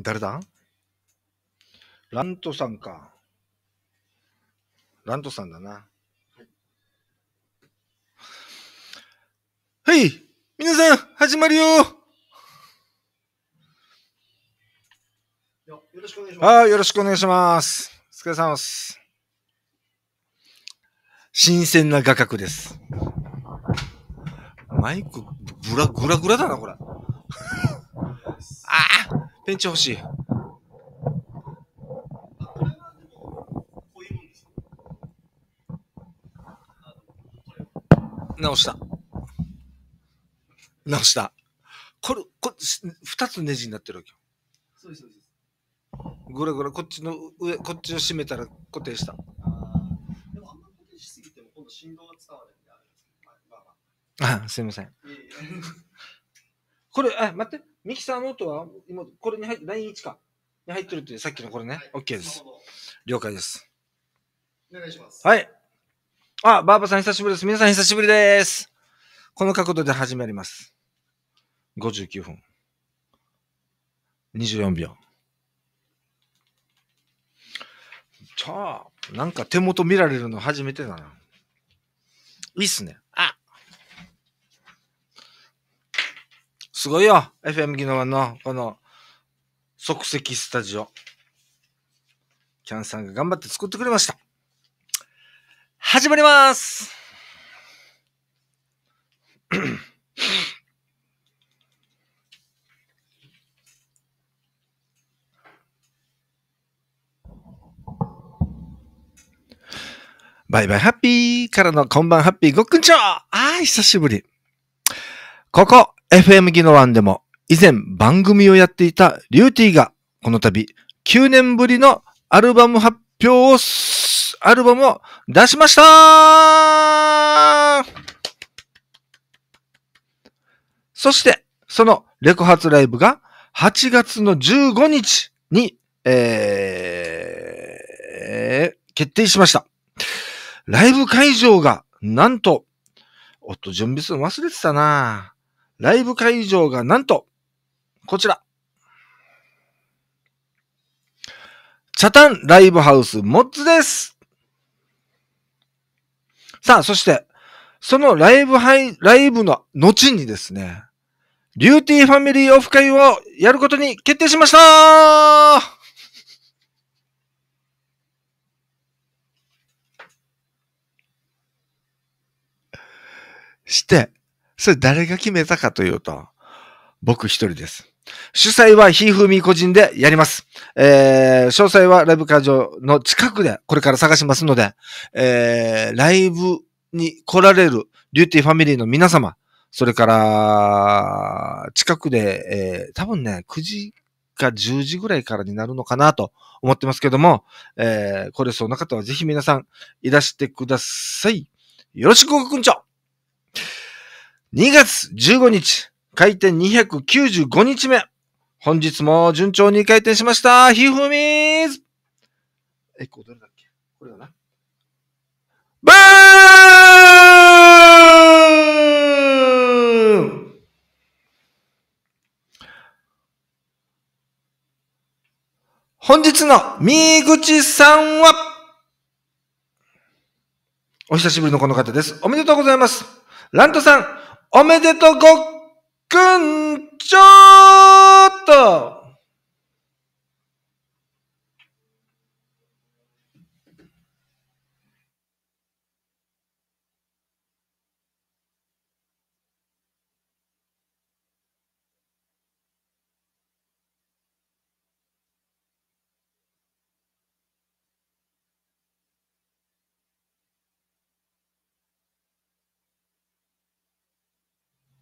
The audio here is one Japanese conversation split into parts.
誰だラントさんか。ラントさんだな。はい、皆さん、始まるよよろしくお願いします。あよろしくお願いします。お疲れ様です。新鮮な画角です。マイク、ぐらぐらぐらだな、これ。ああンチ欲しい。直した。直した。これ、こ二つネジになってるわけよ。そうです、そうです。ぐらぐら、こっちの上、こっちを締めたら固定した。あでもあんま固定しすぎても、今度振動が伝わるんで、あれです。ままあ、まあ。あ、すいません。これ、あ、待って。ミキサーの音は、今、これに入って、i n e 1か。に入ってるって、さっきのこれね。はい、OK です。了解です。お願いします。はい。あ、バーバさん久しぶりです。皆さん久しぶりです。この角度で始まります。59分。24秒。ちゃあ、なんか手元見られるの初めてだな。いいっすね。すごいよ。FM 技能の、この、即席スタジオ。キャンさんが頑張って作ってくれました。始まります バイバイハッピーからのこんばんハッピーごっくんちょああ、久しぶり。ここ、FM 技ノワンでも以前番組をやっていたリューティーがこの度9年ぶりのアルバム発表を、アルバムを出しましたそして、そのレコ発ライブが8月の15日に、えー、決定しました。ライブ会場が、なんと、おっと、準備するの忘れてたなライブ会場がなんと、こちら。チャタンライブハウスモッツです。さあ、そして、そのライブ配、ライブの後にですね、リューティーファミリーオフ会をやることに決定しましたして、それ誰が決めたかというと、僕一人です。主催はひーふーみー個人でやります。えー、詳細はライブ会場の近くでこれから探しますので、えー、ライブに来られるリューティーファミリーの皆様、それから、近くで、えー、多分ね、9時か10時ぐらいからになるのかなと思ってますけども、えー、来れそうな方はぜひ皆さんいらしてください。よろしくおくんちょ2月15日、開店295日目。本日も順調に開店しました。ひふみーずえ、これどれだっけこれだな。ブーン本日のみぐちさんは、お久しぶりのこの方です。おめでとうございます。ラントさん、おめでとうごっくんちょっと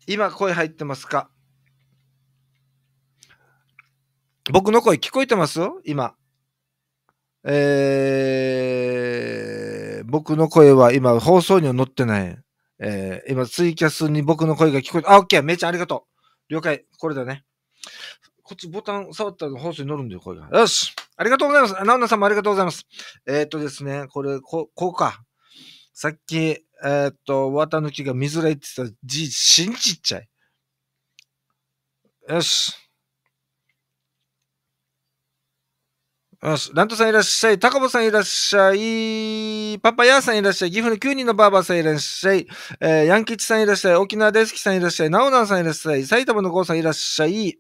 今声入ってますか僕の声聞こえてます今。えー、僕の声は今放送には載ってない。えー、今ツイキャスに僕の声が聞こえて、あ、オッケー、めいちゃんありがとう。了解、これだね。こっちボタン触ったら放送に乗るんだよ、声が。よしありがとうございます。ナウナさんもありがとうございます。えー、っとですね、これ、こ、こうか。さっき、えー、っと、綿抜きが見づらいって言ったら、じ、信じちゃい。よし。よし。ラントさんいらっしゃい。タカボさんいらっしゃい。パパヤーさんいらっしゃい。岐阜の9人のバーバーさんいらっしゃい。えー、ヤンキチさんいらっしゃい。沖縄大好きさんいらっしゃい。ナオナンさんいらっしゃい。埼玉のゴーさんいらっしゃい。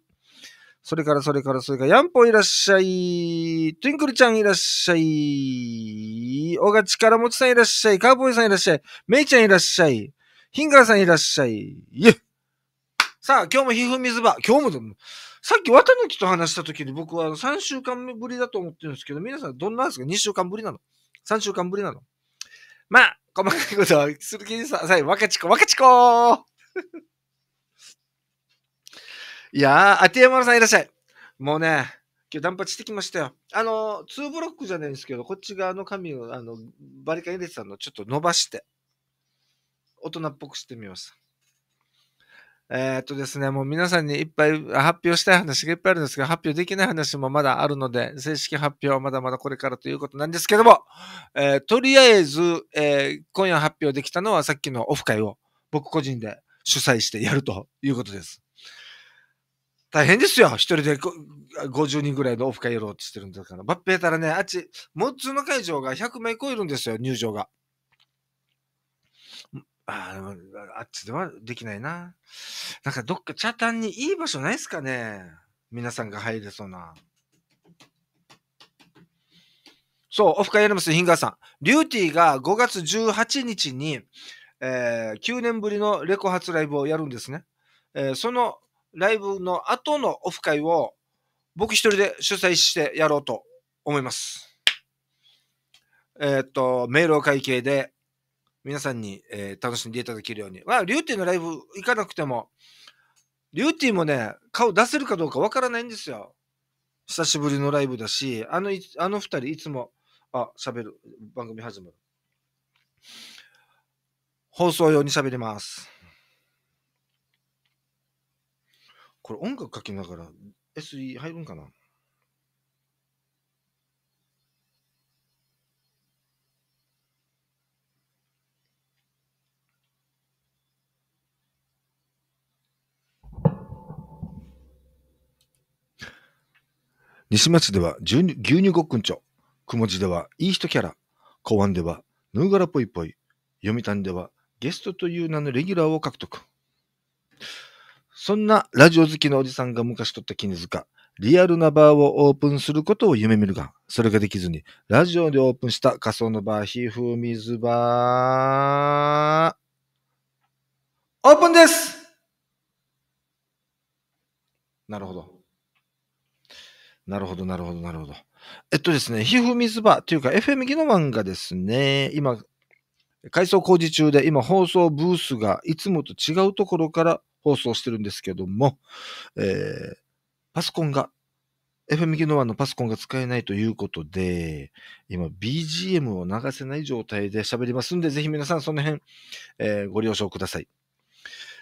それから、それから、それから、ヤンポンいらっしゃい。トゥインクルちゃんいらっしゃい。チがラモちさんいらっしゃい。カーボーイさんいらっしゃい。メイちゃんいらっしゃい。ヒンガーさんいらっしゃい。イェさあ、今日もひふみずば。今日もさっき綿きと話した時に僕は3週間ぶりだと思ってるんですけど、皆さんどんなんですか ?2 週間ぶりなの ?3 週間ぶりなのまあ、細かいことはする気にさ、さい、わかちこ、わかちこーいやー、あてやまさんいらっしゃい。もうね、今日断髪してきましたよ。あの、2ブロックじゃないんですけど、こっち側の髪を、あの、バリカン入れてたのちょっと伸ばして、大人っぽくしてみました。えー、っとですね、もう皆さんにいっぱい発表したい話がいっぱいあるんですが、発表できない話もまだあるので、正式発表はまだまだこれからということなんですけども、えー、とりあえず、えー、今夜発表できたのはさっきのオフ会を僕個人で主催してやるということです。大変ですよ。一人で50人ぐらいのオフ会やろうとしてるんだから。バッペーたらね、あっち、もつの会場が100名超えるんですよ、入場が。ああっちではできないな。なんかどっかチャタンにいい場所ないっすかね皆さんが入れそうな。そう、オフ会やります、ヒンガーさん。リューティーが5月18日に、えー、9年ぶりのレコ発ライブをやるんですね。えー、そのライブの後のオフ会を僕一人で主催してやろうと思います。えー、っと、メールを会計で皆さんに、えー、楽しんでいただけるように。まあ、リューティーのライブ行かなくても、リューティーもね、顔出せるかどうかわからないんですよ。久しぶりのライブだし、あの、あの二人いつも、あ、喋る。番組始まる。放送用に喋ります。これ音楽かけながら SE 入るんかな西町では牛乳ごっくんちょ、くもじではいい人キャラ、公安ではぬーがらぽいぽい、読谷ではゲストという名のレギュラーを獲得。そんなラジオ好きのおじさんが昔取った絹塚、リアルなバーをオープンすることを夢見るが、それができずに、ラジオでオープンした仮想のバー、ひふみずバー、オープンですなるほど。なるほど、なるほど、なるほど。えっとですね、ひふみずバーというか、FM ギのマンがですね、今、改装工事中で、今放送ブースがいつもと違うところから放送してるんですけども、えー、パソコンが、FM 機能のパソコンが使えないということで、今 BGM を流せない状態で喋りますんで、ぜひ皆さんその辺、えー、ご了承ください。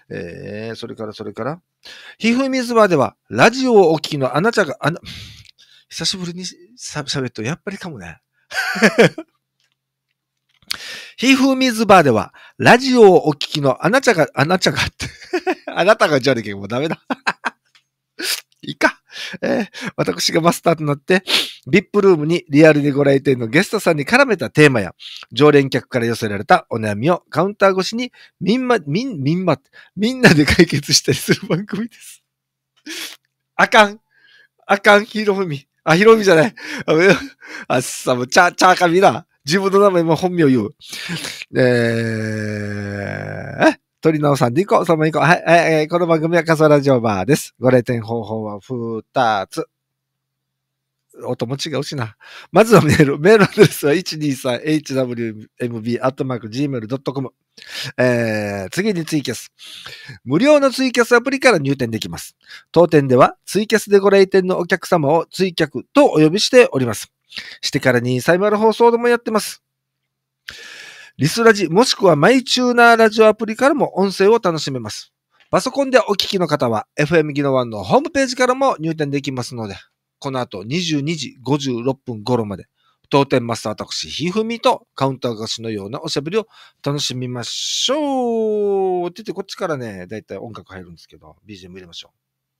えー、それからそれから、ひふみずばでは、ラジオをお聞きのあなたが、あな、久しぶりに喋ったやっぱりかもね。ひふみずばでは、ラジオをお聞きのあなたが、あなたがってあなたがじゃニーもうダメだ。いいか。えー、私がマスターとなって、VIP ルームにリアルにご来店のゲストさんに絡めたテーマや、常連客から寄せられたお悩みをカウンター越しにみんま、みん、みんま、みんなで解決したりする番組です。あかん。あかん、ひろみ。あ、ひろみじゃない。あ、さ、もう、ちゃ、ちゃあかみな。自分の名前も本名言う。えー、鳥直さん、リコ様、リコ。はい、えい、この番組はカソラジオバーです。ご来店方法は2つ。音も違うしな。まずはメール。メールアドレスは 123hwmb.gmail.com。えー、次にツイキャス。無料のツイキャスアプリから入店できます。当店ではツイキャスでご来店のお客様をツイ客とお呼びしております。してからにサイマル放送でもやってます。リスラジ、もしくはマイチューナーラジオアプリからも音声を楽しめます。パソコンでお聞きの方は、FM 技能ンのホームページからも入店できますので、この後22時56分頃まで、当店マスター私、ひふみとカウンター越しのようなおしゃべりを楽しみましょうって言って、こっちからね、だいたい音楽入るんですけど、BGM 入れましょ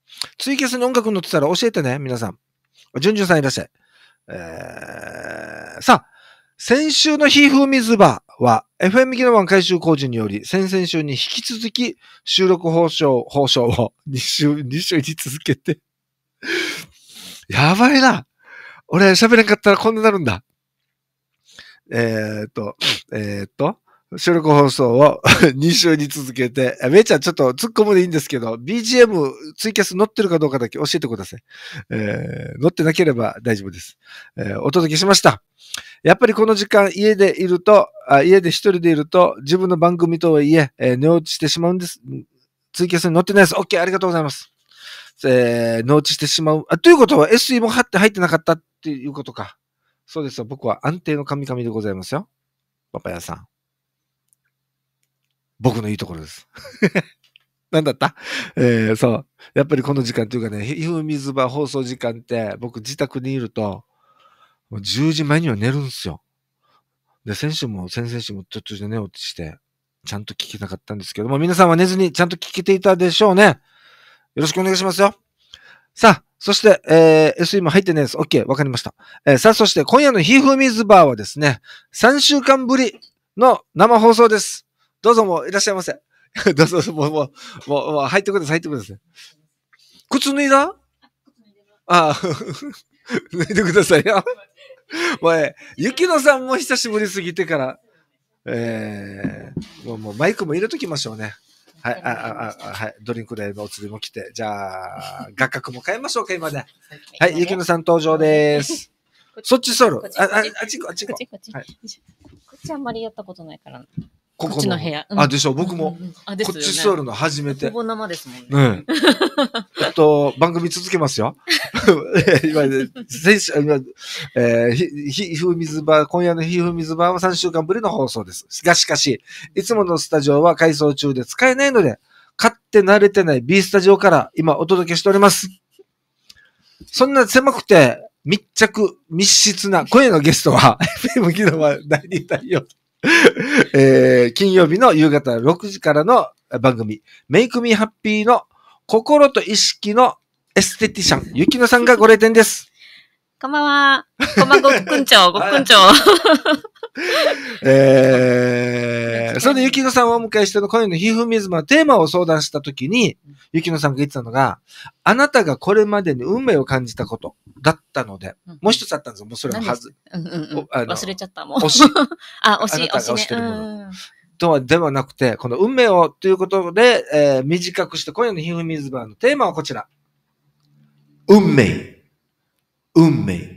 う。ツイキャスに音楽乗ってたら教えてね、皆さん。じゅんじゅんさんいらっしゃい。えー、さあ、先週のひーふー水場は FM ノワン改修工事により先々週に引き続き収録放送、放送を2 週、2週に続けて やばいな。俺喋れなかったらこんなになるんだ。えー、っと、えー、っと、収録放送を2 週に続けて、めいちゃんちょっと突っ込むでいいんですけど、BGM ツイキャス載ってるかどうかだけ教えてください。えー、載ってなければ大丈夫です。えー、お届けしました。やっぱりこの時間家でいると、あ家で一人でいると自分の番組とはいええー、寝落ちしてしまうんです。ツイキャスに載ってないです。OK、ありがとうございます。えー、寝落ちしてしまう。あ、ということは SE も貼って入ってなかったっていうことか。そうですよ。僕は安定の神々でございますよ。パパ屋さん。僕のいいところです。何 だったえー、そう。やっぱりこの時間というかね、ひふみずば放送時間って、僕自宅にいると、もう10時前には寝るんですよ。で、先週も先々週も途中で寝落ちして、ちゃんと聞けなかったんですけども、皆さんは寝ずにちゃんと聞けていたでしょうね。よろしくお願いしますよ。さあ、そして、えー、SE も入ってないです。OK、わかりました。えー、さあ、そして今夜のひふみずバーはですね、3週間ぶりの生放送です。どうぞもういらっしゃいませ。どうぞ、もう、もう、もう、もう入ってください、入ってください。靴脱いだああ、脱いでくださいよ。もう、え、ゆきのさんも久しぶりすぎてから、えー、もう、もうマイクも入れときましょうね。はい、あ、あ、あ、あ、はい、ドリンク代のお釣りも来て、じゃあ、画角も変えましょうか、今ね。はい、雪乃さん登場です。そっちソロ。あ、あ、あっちこ、あっちこ。っち。こっちあんまりやったことないから。ここっちの部屋。うんあ、でしょ、僕も、うんうんあでこっち座るの初めて。ほぼ生ですもんね。うん。えっと、番組続けますよ。今ね、先週、今、えーひ、ひ、ひふみずば、今夜のひふみずばは3週間ぶりの放送です。が、しかし、いつものスタジオは改装中で使えないので、買って慣れてない B スタジオから今お届けしております。そんな狭くて密着、密室な声のゲストは、FM 機能は第2対よ。えー、金曜日の夕方6時からの番組、メイクミーハッピーの心と意識のエステティシャン、ゆきのさんがご来店です。こんばんは。こんばんごくんちょう、ごくんちょう。えー、それで、ゆきのさんをお迎えしての今夜のひふみずまテーマを相談したときに、ゆきのさんが言ってたのが、あなたがこれまでに運命を感じたことだったので、うん、もう一つあったんですよ。もうそれははず。うんうんうん、忘れちゃったもん。推 し。あ、推し、推し、ね。うしるとは、ではなくて、この運命をということで、えー、短くして今夜のひふみずまのテーマはこちら。運命。運命。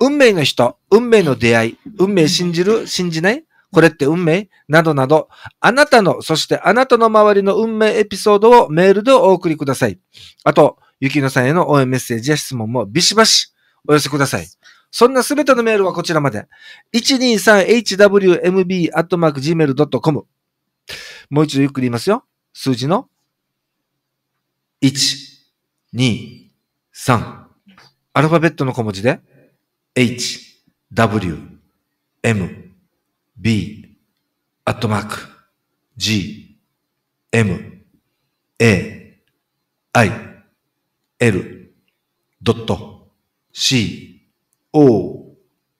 運命の人、運命の出会い、運命信じる信じないこれって運命などなど、あなたの、そしてあなたの周りの運命エピソードをメールでお送りください。あと、ゆきのさんへの応援メッセージや質問もビシバシお寄せください。そんなすべてのメールはこちらまで。123hwmb.gmail.com もう一度ゆっくり言いますよ。数字の1、2、3。アルファベットの小文字で、h, w, m, b, アットマーク、g, m, a, i, l, ドット、c, o,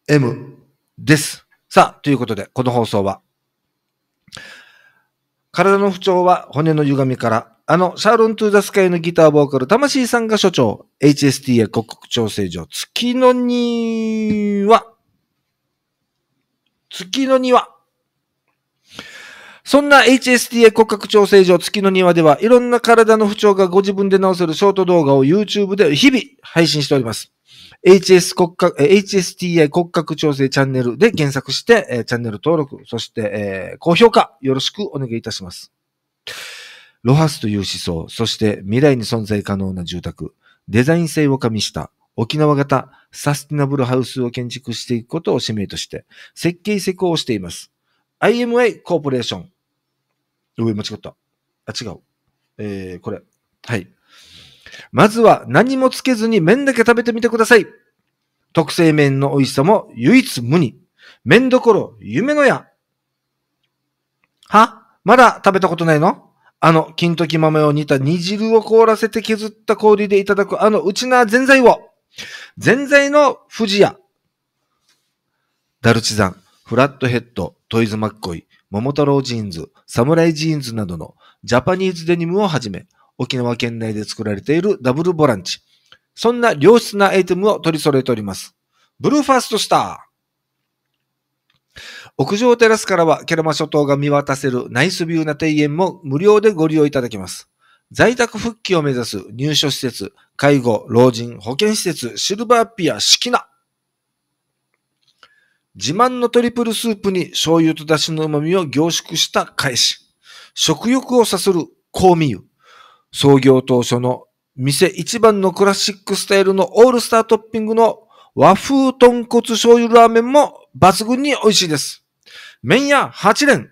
m です。さあ、ということで、この放送は、体の不調は骨の歪みからあの、シャーロン・トゥ・ザ・スカイのギターボーカル、魂さんが所長、HST や国国調整所、月の庭。月の庭。そんな HSTA 骨格調整所月の庭では、いろんな体の不調がご自分で治せるショート動画を YouTube で日々配信しております。HS 骨格、h s t a 骨格調整チャンネルで検索して、チャンネル登録、そして、高評価、よろしくお願いいたします。ロハスという思想、そして未来に存在可能な住宅、デザイン性を加味した沖縄型サスティナブルハウスを建築していくことを使命として設計施工をしています。IMA コーポレーション。上間違った。あ、違う。えー、これ。はい。まずは何もつけずに麺だけ食べてみてください。特製麺の美味しさも唯一無二。麺どころ夢の屋。はまだ食べたことないのあの、金時豆を煮た煮汁を凍らせて削った氷でいただくあの、うちなぜんざいを、ぜんざいの富士屋、ダルチザン、フラットヘッド、トイズマッコイ、桃太郎ジーンズ、サムライジーンズなどのジャパニーズデニムをはじめ、沖縄県内で作られているダブルボランチ。そんな良質なアイテムを取り揃えております。ブルーファーストスター。屋上テラスからは、ケラマ諸島が見渡せるナイスビューな庭園も無料でご利用いただけます。在宅復帰を目指す入所施設、介護、老人、保健施設、シルバーピア、シキナ。自慢のトリプルスープに醤油と出汁の旨味を凝縮した返し。食欲をさする香味油。創業当初の店一番のクラシックスタイルのオールスタートッピングの和風豚骨醤油ラーメンも抜群に美味しいです。麺屋8連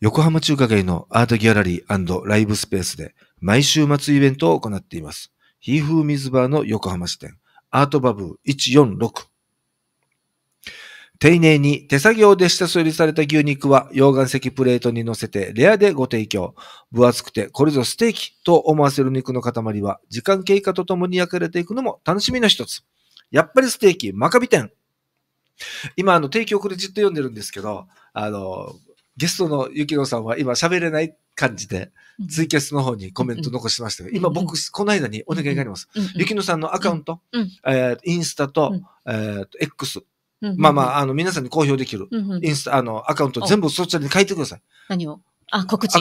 横浜中華街のアートギャラリーライブスペースで毎週末イベントを行っています。ヒーフー水バーの横浜支店、アートバブー146。丁寧に手作業で下処理された牛肉は溶岩石プレートに乗せてレアでご提供。分厚くてこれぞステーキと思わせる肉の塊は時間経過とともに焼かれていくのも楽しみの一つ。やっぱりステーキ、マカビ店。今、あの、提供くれじっと読んでるんですけど、あの、ゲストの雪乃さんは今喋れない感じで、ツイキャスの方にコメント残してましたけど、今僕、この間にお願いがあります。雪乃さんのアカウント、えインスタと、えっと、X。まあまあ、あの、皆さんに公表できる、インスタ、あの、アカウント全部そちらに書いてください。何をあ、告知。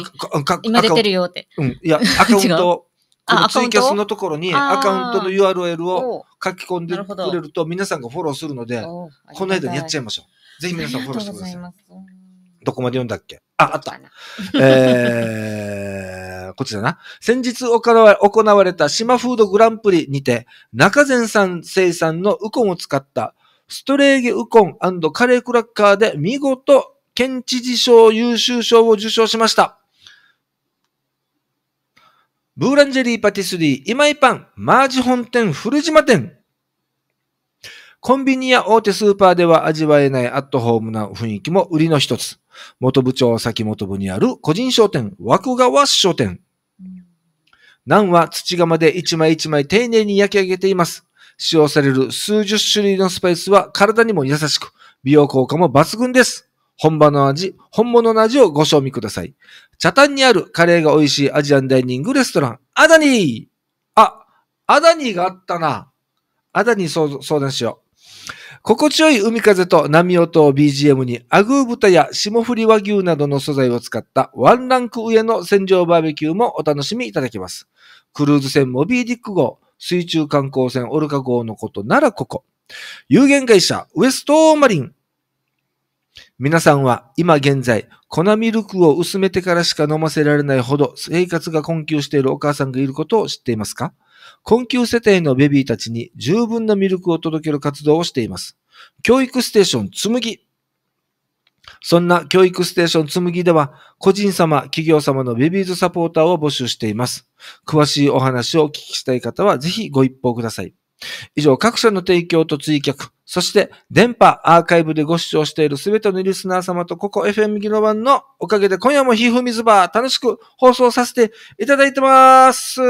今出てるよって。うん。いや、アカウントこのツイキャスのところにアカウントの URL を書き込んでくれると皆さんがフォローするので、この間にやっちゃいましょう。ぜひ皆さんフォローしてください。どこまで読んだっけあ、あった。えー、こっちだな。先日行われた島フードグランプリにて、中善さん生産のウコンを使ったストレーゲウコンカレークラッカーで見事県知事賞優秀賞を受賞しました。ブーランジェリーパティスリー、今井パン、マージ本店、古島店。コンビニや大手スーパーでは味わえないアットホームな雰囲気も売りの一つ。元部長先元部にある個人商店、枠川商店。ナは土釜で一枚一枚丁寧に焼き上げています。使用される数十種類のスパイスは体にも優しく、美容効果も抜群です。本場の味、本物の味をご賞味ください。茶ンにあるカレーが美味しいアジアンダイニングレストラン、アダニーあ、アダニーがあったな。アダニー相談しよう。心地よい海風と波音を BGM に、アグー豚や霜降り和牛などの素材を使ったワンランク上の戦場バーベキューもお楽しみいただけます。クルーズ船モビーディック号、水中観光船オルカ号のことならここ。有限会社ウエストーマリン皆さんは今現在、粉ミルクを薄めてからしか飲ませられないほど生活が困窮しているお母さんがいることを知っていますか困窮世帯のベビーたちに十分なミルクを届ける活動をしています。教育ステーションつむぎ。そんな教育ステーションつむぎでは、個人様、企業様のベビーズサポーターを募集しています。詳しいお話をお聞きしたい方は、ぜひご一報ください。以上、各社の提供と追客、そして電波、アーカイブでご視聴しているすべてのリスナー様とここ FM ギノ版のおかげで今夜もフミズバー楽しく放送させていただいてます。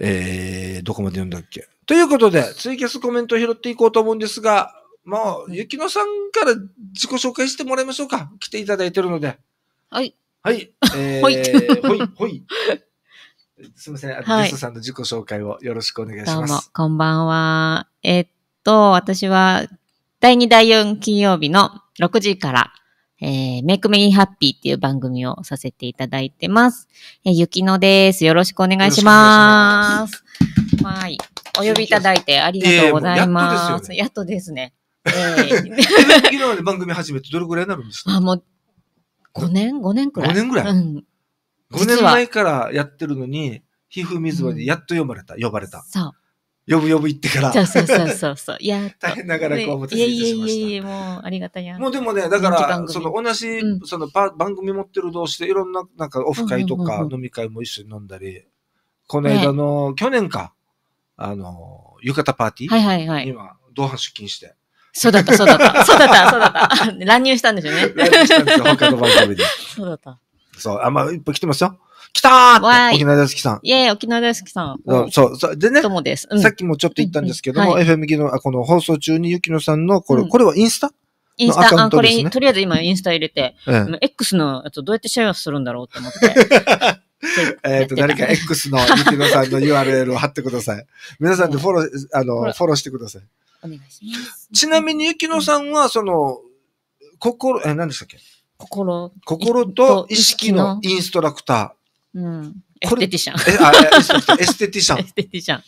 えー、どこまで読んだっけということで、ツイキャスコメントを拾っていこうと思うんですが、もう、ゆきのさんから自己紹介してもらいましょうか。来ていただいてるので。はい。はい。えー、ほい。ほい。ほい。すみません、あはい、ゲストさんの自己紹介をよろしくお願いします。どうも、こんばんは。えー、っと、私は、第2、第4金曜日の6時から、えー、メイクメイハッピーっていう番組をさせていただいてます。えー、ゆきのです。よろしくお願いします。いますはい。お呼びいただいてありがとうございます。えー、やっとですね。えー、今まで番組始めてどれくらいになるんですかあもう5年 ?5 年くらい。5年くらい。うん。5年前からやってるのに、皮膚水ずまでやっと読まれた、呼ばれた。そう。呼ぶ呼ぶ言ってから。そうそうそうそうそう。いや、大変ながらこう思っていたしました。いやいやいやもうありがたや。もうでもね、だから、その同じ、そのパ番組持ってる同士でいろんな、なんかオフ会とか飲み会も一緒に飲んだり、この間の、ね、去年か、あの、浴衣パーティー。はいはいはい。今、同伴出勤して。そうだった、そうだった。そうだった、そうだった。乱入したんですよね。乱入したんですよ、他の番組で。そうだった。そう、あ、まあ、いっぱい来てますよ。来たーって沖縄大好きさん。いえ、沖縄大好きさん。そう、そう、でね、です、うん、さっきもちょっと言ったんですけども、うんうんはい、FM の、この放送中にゆきのさんの、これ、うん、これはインスタインスタ、ね、あ、これ、とりあえず今インスタ入れて、うん、X のやつどうやってシェアするんだろうと思って。えっと、誰か X のゆきのさんの URL を貼ってください。皆さんでフォロー、あの、フォローしてください。お願いします。ちなみにゆきのさんは、その、心、え、何でしたっけ心。心と意識のインストラクター。うん。エステティシャン。え、あ、エステティシャン。エステティシャン。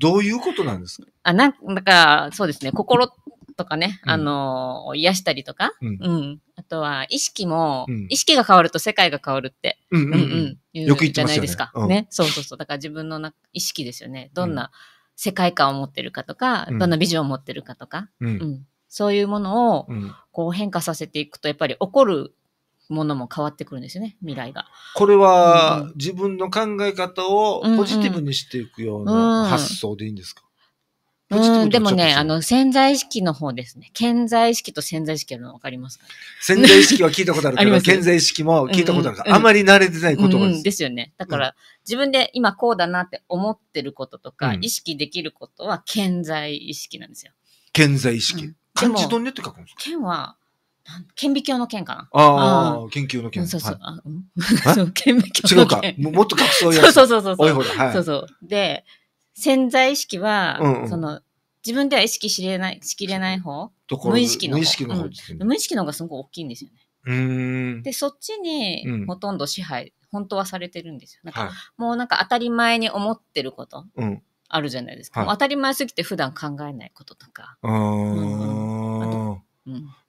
どういうことなんですかあ、なんかそうですね。心とかね、あの癒したりとか、うん、うん、あとは意識も、うん、意識が変わると世界が変わるって、うんうんうん、よく言ってますよね。じゃないですか。ね、そうそうそう。だから自分のな意識ですよね。どんな世界観を持ってるかとか、どんなビジョンを持ってるかとか、うん、そういうものをこう変化させていくと、やっぱり起こるものも変わってくるんですよね、未来が。これは、自分の考え方をポジティブにしていくような発想でいいんですか、うん、でもね、あの、潜在意識の方ですね。潜在意識と潜在意識あるの分かりますか、潜在意識は聞いたことあるけど潜 在意識も聞いたことあるから、うんうん、あまり慣れてない言葉です。うんうん、ですよね。だから、自分で今こうだなって思ってることとか、意識できることは潜在意識なんですよ。潜在意識。漢字どんねって書くんですか剣は、顕微鏡の剣かな。ああ、研究の剣。そうそう。顕微鏡の剣。違うか。もっと隠 そうやそうそうそう。そう。そうそうで、潜在意識は、その、自分では意識しれない、しきれない方。無意識の無意識の方無意識の方がすごく大きいんですよね。で、そっちに、ほとんど支配、本当はされてるんですよ。なんか、もうなんか当たり前に思ってること。うんあるじゃないですか。はい、当たり前すぎて普段考えないこととか。あ、うん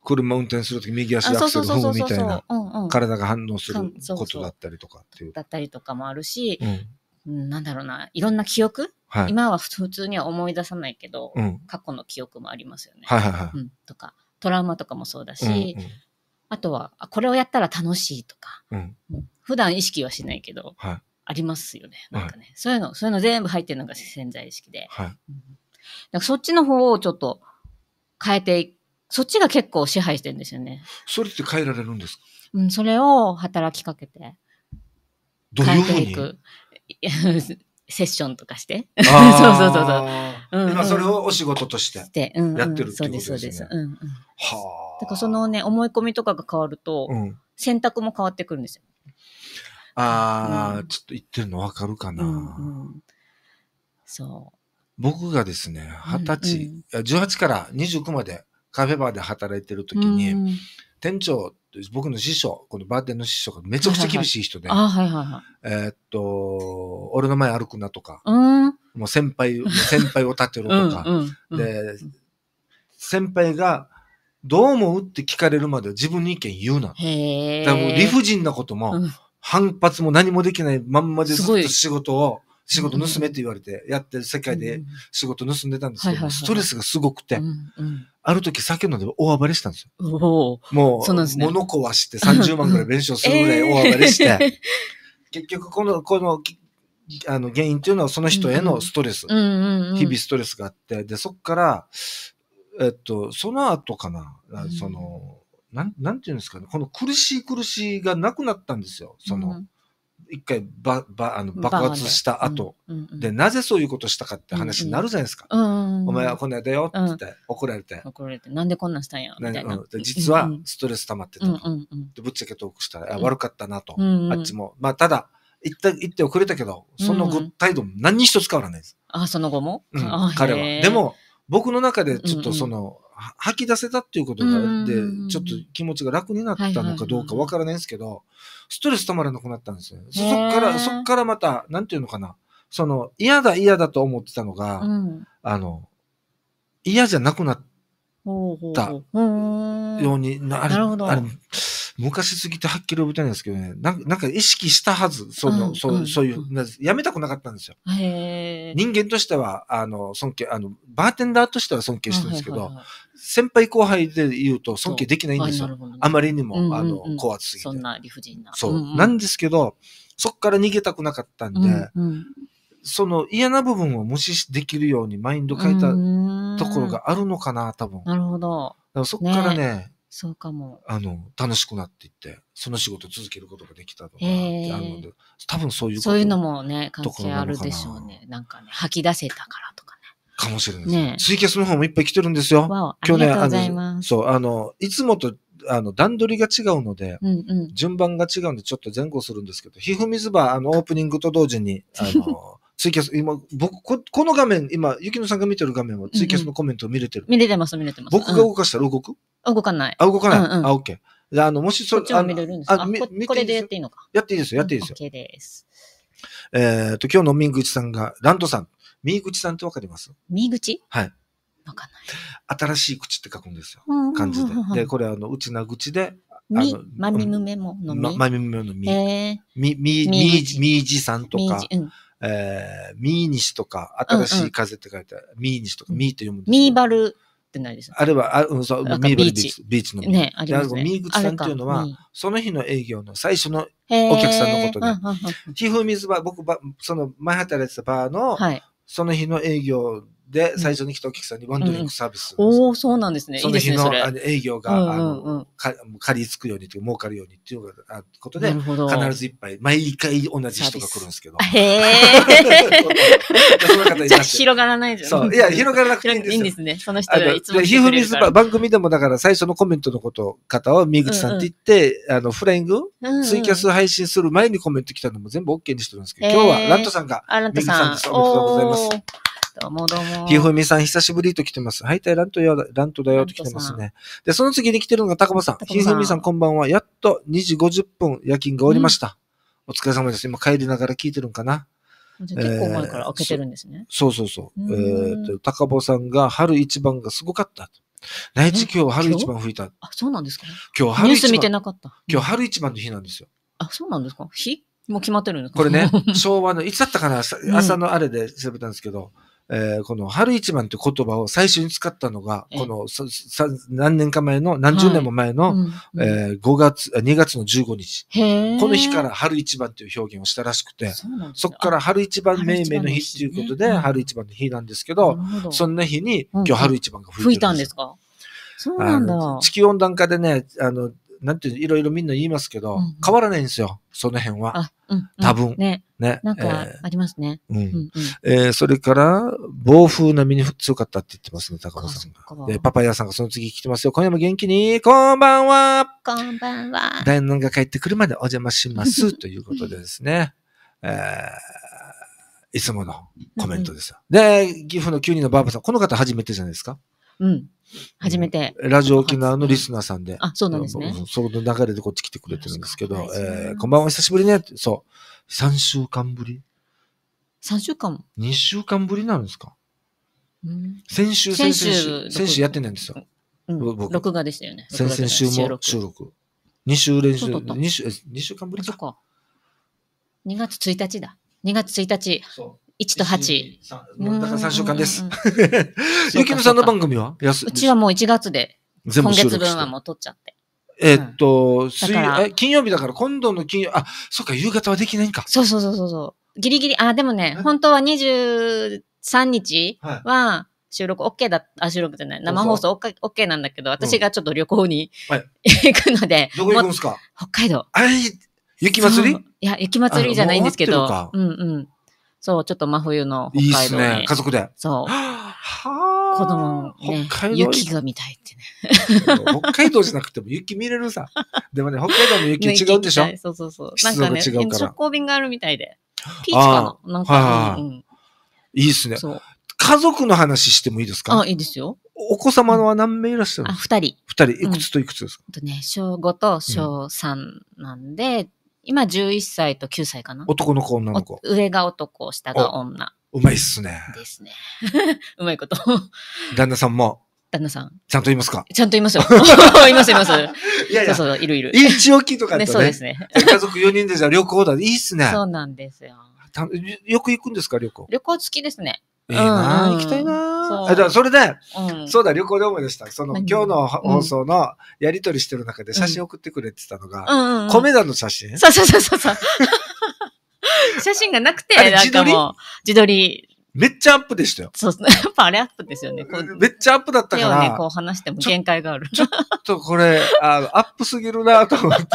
車運転するとき右足アクセルームみたいな体が反応することだったりとかっていう。だったりとかもあるし、うん、なんだろうないろんな記憶、はい、今は普通には思い出さないけど、うん、過去の記憶もありますよね。はいはいはいうん、とかトラウマとかもそうだし、うんうん、あとはこれをやったら楽しいとか、うん、普段意識はしないけど、はい、ありますよね。なんかね、はい、そういうの、そういうの全部入ってるのが潜在意識で。はい。うん、だからそっちの方をちょっと変えて、そっちが結構支配してるんですよね。それって変えられるんですかうん、それを働きかけて。どういうふうに変えていく。セッションとかして。そうそうそうそう。うん、今それをお仕事としてやってるってことですね。そうです、そうです。うんうん、はあ。だからそのね、思い込みとかが変わると、選択も変わってくるんですよ。ああ、うん、ちょっと言ってるのわかるかな、うんうん、そう。僕がですね、二十歳、うんうん、18から29までカフェバーで働いてる時に、うん店長、僕の師匠、このバーテンの師匠がめちゃくちゃ厳しい人で、はいはいはい、えー、っと、俺の前歩くなとか、うん、もう先輩、先輩を立てろとか、うん、で、先輩が、どう思うって聞かれるまで自分の意見言うな。多分理不尽なことも、反発も何もできないまんまでずっと仕事を、仕事盗めって言われて、やって世界で仕事盗んでたんですけど、ストレスがすごくて、ある時酒飲んで大暴れしたんですよ。もう、物壊して30万ぐらい弁償するぐらい大暴れして、結局この、この、あの原因っていうのはその人へのストレス。日々ストレスがあって、で、そっから、えっと、その後かな、その、なん、なんていうんですかね、この苦しい苦しいがなくなったんですよ。その、うん、一回ば、ば、あの、爆発した後、うんうん、で、なぜそういうことしたかって話になるじゃないですか。うんうん、お前はこんなやだよって言って、怒られて。怒られて、なんでこんなんしたんやみたいな。実はストレス溜まってうん、で、ぶっちゃけトークしたら、悪かったなと、あっちも。まあ、ただ、言った、言って遅くれたけど、そのぐ態度も何一つ変わらないです。あ、その後も彼は。でも、僕の中でちょっとその、吐き出せたっていうことがあって、ちょっと気持ちが楽になったのかどうかわからないんですけど、ストレス溜まらなくなったんですよ。そっから、そっからまた、なんていうのかな。その、嫌だ嫌だと思ってたのが、あの、嫌じゃなくなったようになる。ほど。昔すぎてはっきり覚えてないんですけどね、なんなんか意識したはず、その、うん、そう、そういう、やめたくなかったんですよ。人間としては、あの、尊敬、あの、バーテンダーとしては尊敬してるんですけど、先輩後輩で言うと尊敬できないんですよ。あまりにも、あの、高圧すぎて。そんな理不尽な。そう。うんうん、なんですけど、そこから逃げたくなかったんで、うんうんその嫌な部分を無視できるようにマインド変えたところがあるのかな、多分。なるほど。そこからね、ねそうかも。あの、楽しくなっていって、その仕事続けることができたとか、あるので、多分そういうそういうのもね、関係あるでしょうね。なんかね、吐き出せたからとかね。かもしれないです。ね、ツイキャスの方もいっぱい来てるんですよ。去年、あの、そう、あの、いつもと、あの、段取りが違うので、うんうん、順番が違うんで、ちょっと前後するんですけど、ひふみずば、あの、オープニングと同時に、あの、ツイキャス、今、僕、ここの画面、今、ゆきのさんが見てる画面はツイキャスのコメントを見れてる。見れてます、見れてます。僕が動かしたら動く動かない。あ、動かない。うんうん、あ、オッケー。あの、もしそれ、あ見これでやっていいのか。やっていいですよ、やっていいですよ。オッです。えっと、今日のみ口ぐちさんが、ランドさん。みぐちさんってわかりますみ口はい。わかんない。新しい口って書くんですよ。漢字で。で、これ、あの、うちな口で、み、まみむめものみ。まみむめのみ。み、み、み、みじさんとか。うんえー、ミーニシとか、新しい風って書いてある、うんうん、ミーニシとか、ミーと読むんですミーバルってないですか、あれは、あうん、そう、ミーバルビーチ、ビーチのミー。ね、あります、ね、ミーグチさんっていうのは、その日の営業の最初のお客さんのことで、ひふみずば、僕ば、その前働いてたバーの、はい、その日の営業で、最初に来たお客さんにワンドリンクサービス。おおそうなんですね。その日の営業が、あの、借りつくようにという、儲かるようにっていうことで、必ず一杯、毎回同じ人が来るんですけど。へえ。じゃ広がらないじゃん。そう。いや、広がらなくていいんですよ。いいんですね。その人はいつも。ひふみず番組でもだから最初のコメントのこと、方を三口さんって言って、あの、フライング、ツイキャス配信する前にコメント来たのも全部 OK にしてるんですけど、今日はラントさんが、三口さんです。おめでとうございます。。どうもどうも。ひふみさん、久しぶりと来てます。はい、たいラントや、ラントだよと来てますね。で、その次に来てるのが高間さん。ひふみさん、こんばんは。やっと2時50分夜勤が終わりました。うん、お疲れ様です。今帰りながら聞いてるんかな。結構前から開けてるんですね。えー、そそうそうそう。うえー、と、高坊さんが春一番がすごかった。内地今日春一番吹いた。あ、そうなんですか今日春一番。ニュース見てなかった。今日春一番の日なんですよ。あ、そうなんですか日もう決まってるんですかこれね、昭和の、いつだったかな朝のあれで調べたんですけど、うんえー、この春一番って言葉を最初に使ったのが、この何年か前の、何十年も前の、はい、えー、5月、2月の15日。この日から春一番という表現をしたらしくて、そこから春一番命名の日ということで、春一番の日なんですけど、そんな日に今日春一番が吹いたんです。吹いたんですかそうなんだ。地球温暖化でね、あの、なんていろいろみんな言いますけど、うんうん、変わらないんですよ、その辺は。うんうん、多分。ね。ね。なんかありますね。えー、うん。うんうん、えー、それから、暴風身に強かったって言ってますね、高野さんが。で、パパイヤさんがその次来てますよ。今夜も元気に、こんばんはこんばんは大門が帰ってくるまでお邪魔します、ということでですね。えー、いつものコメントですよ。うんうん、で、岐阜の9人のバーバさん、この方初めてじゃないですかうん。初めて。ラジオ沖縄のリスナーさんで。あ、そうなんですね。その流れでこっち来てくれてるんですけど、えー、こんばんは、久しぶりね。そう。3週間ぶり ?3 週間 ?2 週間ぶりなんですか、うん、先週、先週、先週やってないんですよ。うん、僕。録画でしたよね。先々週も収録。2週練習、2週、2週間ぶりか。2月1日だ。2月1日。そう。1と8。もうだから3週間です。ゆきのさんの番組はうちはもう1月で、今月分はもう取っちゃって。えっと、水金曜日だから今度の金曜、あ、そっか、夕方はできないんか。そうそうそうそう。ギリギリ、あ、でもね、本当は23日は収録 OK だった、あ、収録じゃない、生放送 OK, なんだけど、私がちょっと旅行に、行くので。どこ行くんですか北海道。あれ、雪祭りいや、雪祭りじゃないんですけど。うんうん。そう、ちょっと真冬のいいっすね。家族で。そう。は子供ね、北海道雪が見たいってね。北海道じゃなくても雪見れるさ。でもね、北海道の雪違うんでしょ、そうそうそう。なんかね、直行便があるみたいで。ピーチかななんか、うん、いいっすね。家族の話してもいいですかあ、いいですよ。お子様は何名いらっしゃるんですか二人。二人。いくつといくつですか、うん、とね、小5と小3なんで、今11歳と9歳かな。男の子、女の子。上が男、下が女。うまいっすね。ですね。うまいこと。旦那さんも。旦那さん。ちゃんと言いますかちゃんと言いますよ。いますいます。いやいや。そうそう、いるいる。一応聞いとかね。そうですね。家族4人でじゃ旅行だ。いいっすね。そうなんですよ。よく行くんですか、旅行。旅行好きですね。ええな、行きたいな。あ、じゃそれで、そうだ、旅行で思い出した。その、今日の放送のやりとりしてる中で写真送ってくれてたのが、米田の写真そうそうそうそう。写真がなくて、なんか自撮り。めっちゃアップでしたよ。そうですね。やっぱあれアップですよね。めっちゃアップだったから。手をね、こう話しても限界がある。ちょっとこれ、あの、アップすぎるなと思って。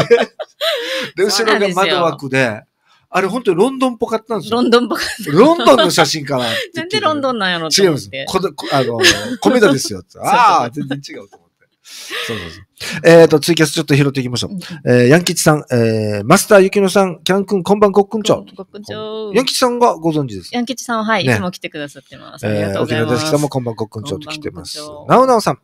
で、後ろが窓枠で。あれ本当にロンドンっぽかったんですよ。ロンドンっぽかった。ロンドンの写真かな。なんでロンドンなんやろ違うんです。こあの、メダですよ。ああ、全然違うと思って。そうそうそう。えっ、ー、と、ツイキャスちょっと拾っていきましょう。えー、ヤンキチさん、えー、マスターゆきのさん、キャン君、こんばんごっくんちょ。ごっくんちょ。ヤンキチさんがご存知です。ヤンキチさんは、はい、ね、いつも来てくださってます。ありがとうございます。えー、沖縄大好きさんもこんばんごっくんちょと来てます。なおなおさん、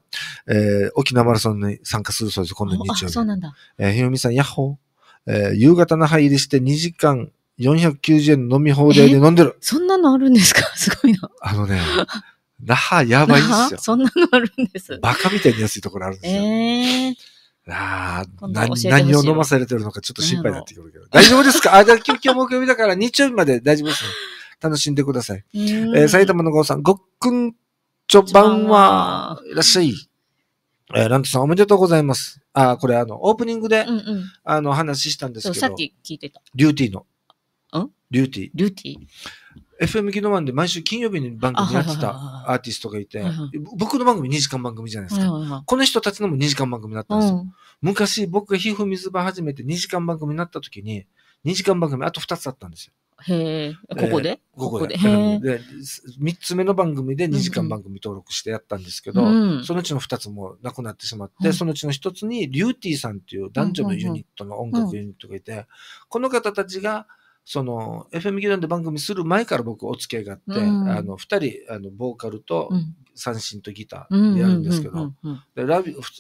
えー、沖縄マラソンに参加するそうです、今度日曜日。あ、そうなんだ。えー、ひろみさん、ヤッホー。えー、夕方那覇入りして2時間490円飲み放題で飲んでる。そんなのあるんですか すごいな。あのね、那覇やばいんですよ。そんなのあるんです。バカみたいに安いところあるんですよ。えーあ何を飲まされてるのかちょっと心配になってくるけど。大丈夫ですかあ、じゃあ日木曜日だから日曜日まで大丈夫です、楽しんでください。えー、埼玉の郷さん、ごっくんちょばんは、いらっしゃい。えー、ラントさんおめでとうございます。あ、これあの、オープニングで、うんうん、あの、話したんですけど。さっき聞いてた。リューティーの。んリューティー。リューティー FM ノ能ンで毎週金曜日に番組やってたアーティストがいて、僕の番組2時間番組じゃないですか。この人たちのも2時間番組だったんですよ。昔僕が皮膚水場始めて2時間番組になった時に、2時間番組あと2つあったんですよ。へえ、ここで、ここで。で、3つ目の番組で2時間番組登録してやったんですけど、うんうん、そのうちの2つもなくなってしまって、うん、そのうちの1つに、リューティーさんっていう男女のユニットの音楽ユニットがいて、この方たちが、その FM ランで番組する前から僕お付き合いがあって、うん、あの2人あのボーカルと三振とギターでやるんですけど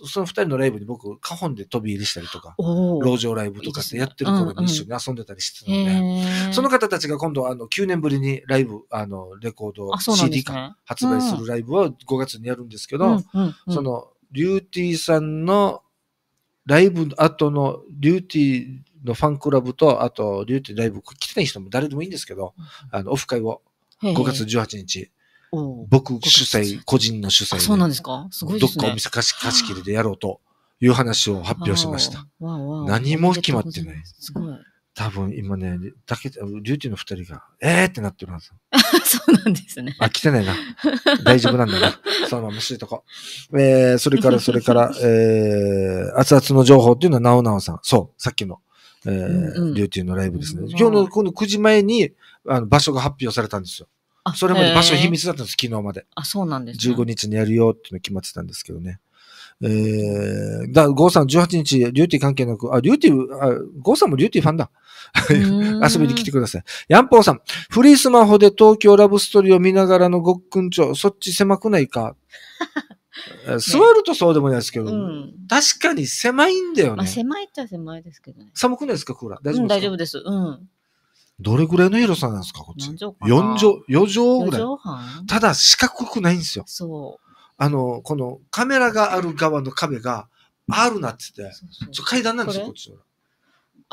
その2人のライブに僕カホンで飛び入りしたりとか路上ライブとかってやってる頃に一緒に遊んでたりしてたので、うんうん、その方たちが今度あの9年ぶりにライブあのレコード CD か、発売するライブは5月にやるんですけど、うんそのリューティーさんのライブ後のリューティーのファンクラブと、あと、竜テてライブ来てない人も誰でもいいんですけど、あの、オフ会を、5月18日、僕主催、個人の主催そうなんですかすごいですね。どっかお店貸し貸し切りでやろうという話を発表しました。何も決まってない。すごい。多分今ね、だけ、リュウティの二人が、えーってなってるはず。そうなんですね。あ、来てないな。大丈夫なんだな。そのまましいとこ。えー、それから、それから、えー、熱々の情報っていうのは、なおなおさん。そう、さっきの。えー、りょうティーのライブですね。今日の、今度9時前に、あの、場所が発表されたんですよ。それまで場所秘密だったんです、昨日まで。あ、そうなんです、ね。15日にやるよっていうの決まってたんですけどね。えー、だ、ゴーさん18日、リューティー関係なく、あ、リューティー、あ、ゴーさんもリューティーファンだ。遊びに来てください。ヤンポーさん、フリースマホで東京ラブストーリーを見ながらのごっくんちょ、そっち狭くないか座るとそうでもないですけど、うん確かに狭いんだよまあ、。狭いっちゃ狭いですけどね。寒くないですか、クーラー。大丈夫ですか、大丈夫です。うん。どれぐらいの広さなんですか、こっち。何畳か4畳、4畳ぐらい。ただ四角くないんですよ。そあの、このカメラがある側の壁が R なっててう。、そうそう階段なんですよ、こっち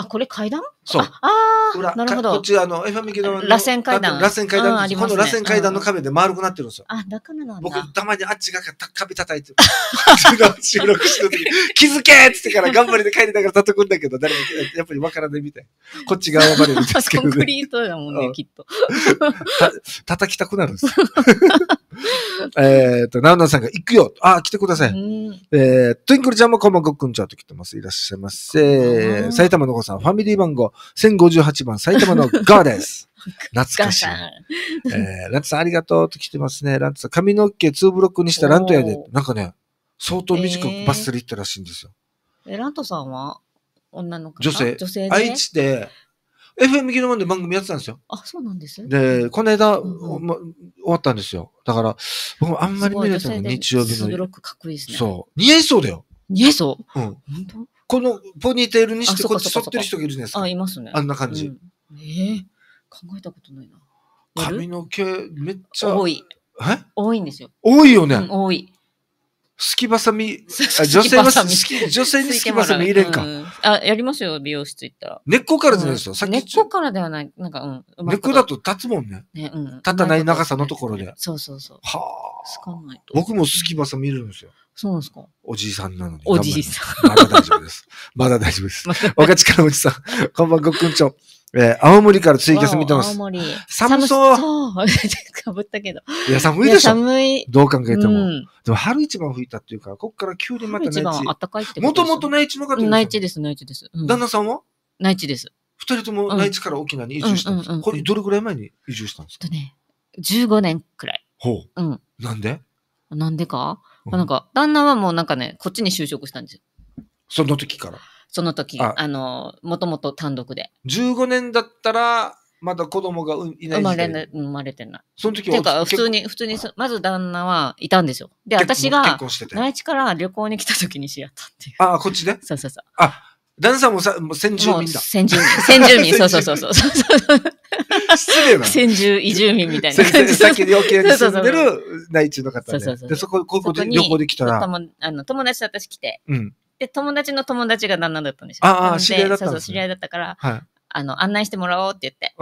あ、これ階段そう。ああ、なるほど。こっちあの、エファミ系の。螺旋階段。螺旋階段、うん、この螺旋階段の壁で丸くなってるんですよ。あ、だからなんだ。僕、たまにあっちが壁叩いてる。収録してる 気づけっつってから頑張りで帰りながら叩くんだけど、誰も、やっぱりわからないみたい。こっち側まで見たすけど、ね。コンクリートだもんね、きっと。叩きたくなるんです。えっと、ナウナさんが行くよ。あ、来てください。えー、トゥインクルちゃんもこマゴごっくんちゃんと来てます。いらっしゃいませ。埼玉のさん、ファミリー番号1058番、埼玉のガーです。懐かしい。えー、ランツさんありがとうと来てますね。ランツさん、髪の毛2ブロックにしたラントやで。なんかね、相当短くバッサリいったらしいんですよ。えー、ラントさんは女の子女性。女性愛知で、FM 機ので番組やってたんですよ。あ、そうなんです、ね、で、この間、うんま、終わったんですよ。だから、僕もあんまり見れたの、日曜日の。かっこいいですね。そう。似合いそうだよ。似合いそううん。本当このポニーテールにしてこっち剃ってる人がいるじゃないですか。あ、いますね。あんな感じ。うん、えー、考えたことないな。髪の毛めっちゃ多い。え多いんですよ。多いよね。うん、多い。すきばさみ、女性は女性にすきばさみ入れんか、あ、やりますよ、美容室行ったら。根っこからじゃないですよ、さっき。根っこからではない。なんか、うん。根っこだと立つもんね。ね、うん。立たない長さのところで。そうそうそう。はあ。つかないと。僕もすきばさみ入れるんですよ。そうなんですかおじいさんなのに。おじいさん。まだ大丈夫です。まだ大丈夫です。若力おじさん、こんばんは、ごくんちょ。えー、青森からツイキャス見てます。青森。寒そう。かぶったけど。いや、寒いでしょ。寒い。どう考えても。うん、でも、春一番吹いたっていうか、ここから急にまた内地。一番暖かいってもともと内地の方内地です、内地です。うん、旦那さんは内地です。二人とも内地から沖縄に移住したんです。これ、どれぐらい前に移住したんですかとね、15年くらい。ほう。うん。なんでなんでかなんか、旦那はもうなんかね、こっちに就職したんですよ。その時から。その時、ああの、もともと単独で。15年だったら、まだ子供がういない生まれ生まれてない。その時てはいうか、普通に、普通にまず旦那はいたんですよ。で、私が、内地から旅行に来た時に知り合ったっていう。ああ、こっちでそうそうそう。あ、旦那さんもさ、もう先住民だ。先住民。先住民。そうそうそうそう。失礼な。先住移住民みたいな先住先っき両に住んでる内地の方で。そうそうそうで、そこ、ここで旅行で来たら。あの友達と私来て。うん。で、友達の友達が旦那だったんですよ。ああ、知り合いだった、そうそう、知り合いだったから、はい、あの、案内してもらおうって言って。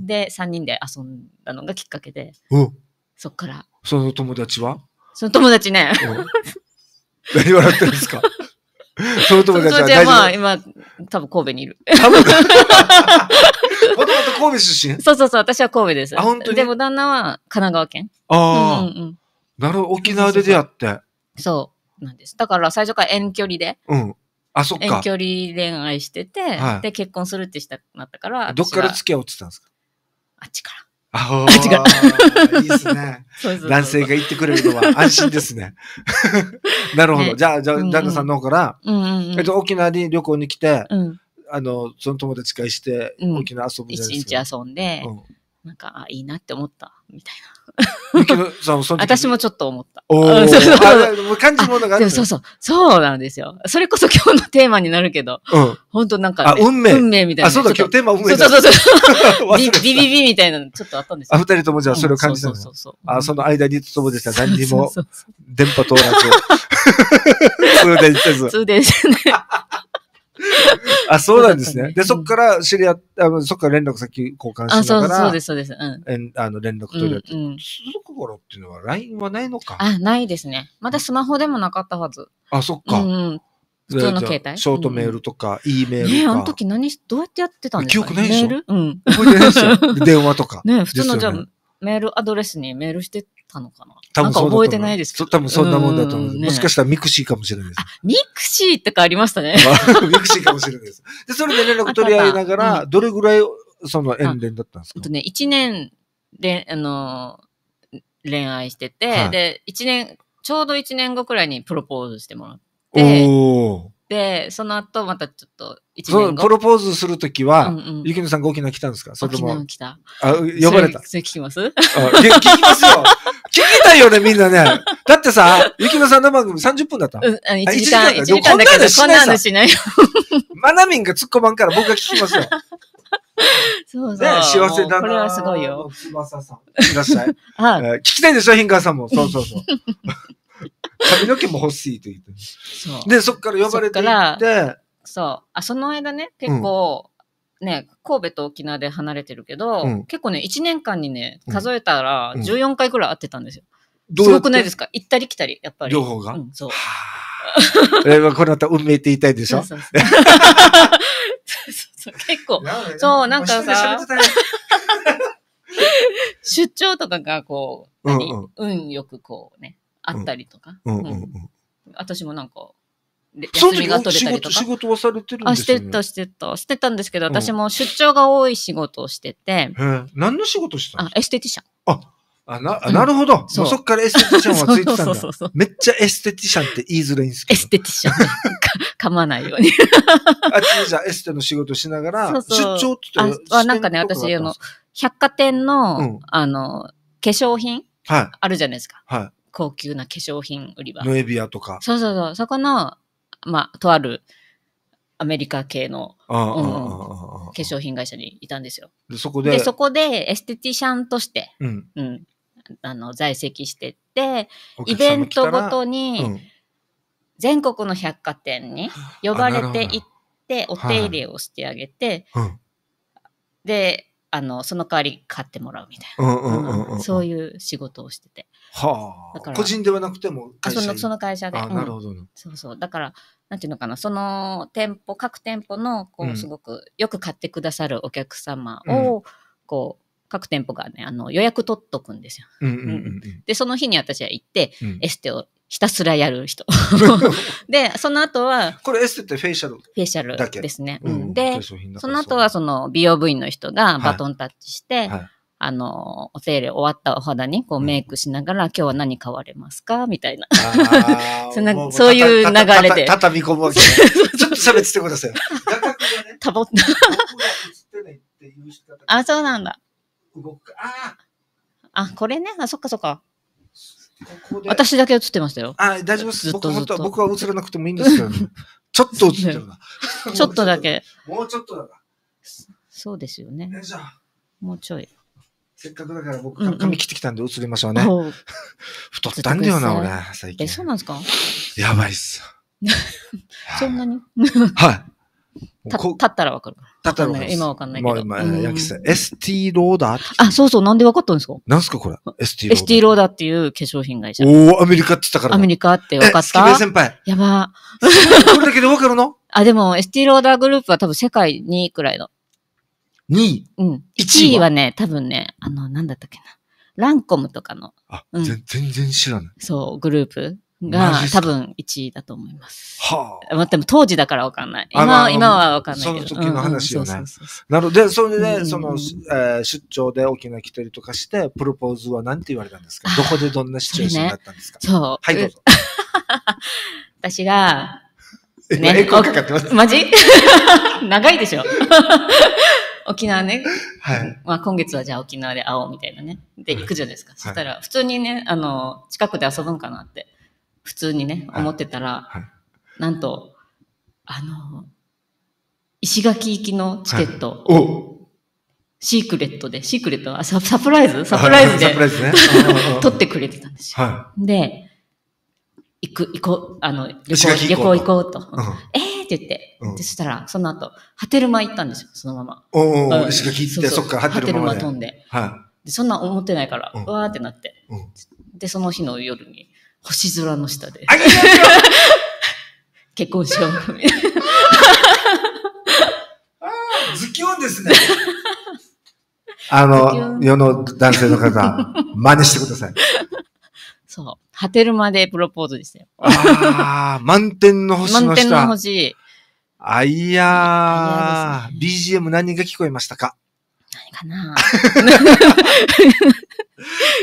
で、3人で遊んだのがきっかけで。そっから。その友達はその友達ね。何笑ってるんですか それともじゃあ、まあ、今、多分神戸にいる。多分もともと神戸出身 そうそうそう、私は神戸です。あ、本当にでも旦那は神奈川県。ああ、うんうん、なるほど、沖縄で出会って。そうなんです。だから最初から遠距離で。うん。あ、そっか。遠距離恋愛してて、はい、で、結婚するってしたなったから。どっから付き合ってたんですかあっちから。ああ、違う。いいですね。男性が言ってくれるのは安心ですね。なるほど。じゃあ、じゃあ、旦那さんの方から、えっと、沖縄に旅行に来て、あの、その友達会して、沖縄遊ぶじゃないですか。一日遊んで、なんか、あ、いいなって思った、みたいな。私もちょっと思った。おー。そうそうう。感じものがある。そうそう。そうなんですよ。それこそ今日のテーマになるけど、うん、本当なんか、ね、運命。運命みたいな。あ、そうだ、今日テーマ運命だ。そうそうそう。ビビビビみたいなのちょっとあったんですよ。あ、二人ともじゃあそれを感じたの、うん、そうそうそうあ、その間にともでした何にも、電波通らず。通電せず。通電せず。あ、そうなんですね。で、そこから知り合っあそっから連絡先交換してそうがら、そうです、そうです。うん。えあの連絡取り合って、うんうんその頃っていうのは LINE はないのか。あ、ないですね。まだスマホでもなかったはず。あ、そっうか。んうん。普通の携帯ショートメールとか、E メールとか。ねえ、あの時何どうやってやってたんですか、記憶ないでしょメールうん。覚えてないですよ。電話とか。ねえ普通のじゃメールアドレスにメールしてたのかな多分なんか覚えてないですけど。多分そんなもんだと思う、ね、もしかしたらミクシーかもしれないです。ミクシーとかありましたね。ミクシーかもしれないです。で、それで連絡取り合いながら、どれぐらいその縁連だったんですかとね、1年で、あの恋愛してて、はい、で、1年、ちょうど1年後くらいにプロポーズしてもらって、おーで、、その後またちょっと一年後。プロポーズするときは、うんうん、ゆきのさんが沖縄来たんですかそれも。沖縄来た。あ、呼ばれた。それ聞きます聞きますよ 聞きたいよね、みんなね。だってさ、ゆきのさんの番組30分だった。うん、1時間、1時間だけど、こんなのしないよ。まなみんが突っ込まんから僕が聞きますよ。そうそう。ね、幸せだな。これはすごいよ。翼さん。いらっしゃい。あ あ聞きたいんでしょ、ヒンカーさんも。そうそうそう。髪の毛も欲しいと言って。そう。で、そっから呼ばれて行って。そう。あ、その間ね、結構、うん、ね、神戸と沖縄で離れてるけど、うん、結構ね、1年間にね、数えたら14回ぐらい会ってたんですよ。すごくないですか行ったり来たり、やっぱり。両方が、うん、そう。えはこの後、運命って言いたいでしょそうそうそう。そう結構、そう、なんかさ、出張とかがこう、うん、うん、運よくこうね、あったりとか。うんうんうん私もなんか、休みが取れたりとか。仕事はされてるんですよ、ね、あ、してた、してた。してたんですけど、私も出張が多い仕事をしてて。うん、何の仕事してたのあ、エステティシャン。あ、あなあなるほど。うん、そっからエステティシャンはついてたんだそうそうそう めっちゃエステティシャンって言いづらいんですけど。エステティシャン。噛まないように。あ、じゃあエステの仕事しながら、そうそう出張って言ってあなんかね、私、あの、百貨店の、うん、あの、化粧品、はい、あるじゃないですか。はい高級な化粧品売り場。ノエビアとか。そうそうそう。そこの、まあ、とあるアメリカ系の、うん、化粧品会社にいたんですよ。で、そこで。で、そこでエステティシャンとして、うん、うん、あの、在籍してって、イベントごとに、全国の百貨店に呼ばれて行って、お手入れをしてあげて、で、あの、その代わり買ってもらうみたいな、そういう仕事をしてて。はあ、個人ではなくてもあそのその会社で、なるほど、そうそうだからなんていうのかなその店舗各店舗のこうすごくよく買ってくださるお客様を、うん、こう各店舗がねあの予約取っとくんですよ。でその日に私は行って、うん、エステをひたすらやる人。で、その後は。これエステってフェイシャルフェイシャルですね。うん、で、その後はその美容部員の人がバトンタッチして、はいはいあの、お手入れ終わったお肌にこうメイクしながら、うん、今日は何買われますかみたいな。そなそういう流れで。畳み込むわけ、ね、ちょっと差別ってたぼった。あ、そうなんだ。動くあこれね。あ、そっかそっか。ここ私だけ映ってましたよ。あ、大丈夫です。僕と僕は映らなくてもいいんですけど、ちょっと映ってるな。ちょっとだけ。もうちょっとだな。そうですよね。もうちょい。せっかくだから僕、髪切ってきたんで映りましょうね。うんうん、太ったんだよな、俺、最近。え、そうなんですかやばいっす。そんなにはい。立ったらわかる。立ったらわかる。今わかんないけど。まあ、今、きさん。ST ローダーあ、そうそう。なんでわかったんですかなんすかこれ。ST ローダー。ST ローダーっていう化粧品会社。おおアメリカって言ったから。アメリカってわかった。スキベ先輩。やば。これだけでわかるのあ、でも、ST ローダーグループは多分世界2位くらいの。2位。うん。1位はね、多分ね、あの、なんだったっけな。ランコムとかの。あ、うん、全然知らない。そう、グループが多分1位だと思います。はあ。でも当時だからわかんない。今、今はわかんないけど。その時の話よね。うん、そうそうそうなので、それで、ねうん、その、えー、出張で沖縄来たりとかして、プロポーズは何て言われたんですかどこでどんなシチュエーションだったんですかそう、ねそう、はい、どうぞ。私が、ね、エコかかってます。マジ 長いでしょ沖縄ね。はい。まあ今月はじゃあ沖縄で会おうみたいなね。で、行くじゃないですか。はい、そしたら、普通にね、あの、近くで遊ぶんかなって、普通にね、思ってたら、はいはい、なんと、あの、石垣行きのチケット。おシークレットで、シークレット、あサプライズサプライズで、取ってくれてたんですよ。はい、で、行く、行こう、あの、旅行、旅行行こうと。うん、ええー、って言って、うん、そしたら、その後、てる間行ったんですよ、そのまま。おお、石垣行って、そっか、波照間。波照間飛んで。はい。で、そんな思ってないから、うん、わーってなって、うん。で、その日の夜に、星空の下で。結婚しよう。ああ、ズキオンですね。あの、世の男性の方、真似してください。そう。果てるまでプロポーズでしたよ。ああ、満点の星満点の星。あいやー、ね、BGM 何が聞こえましたか何かな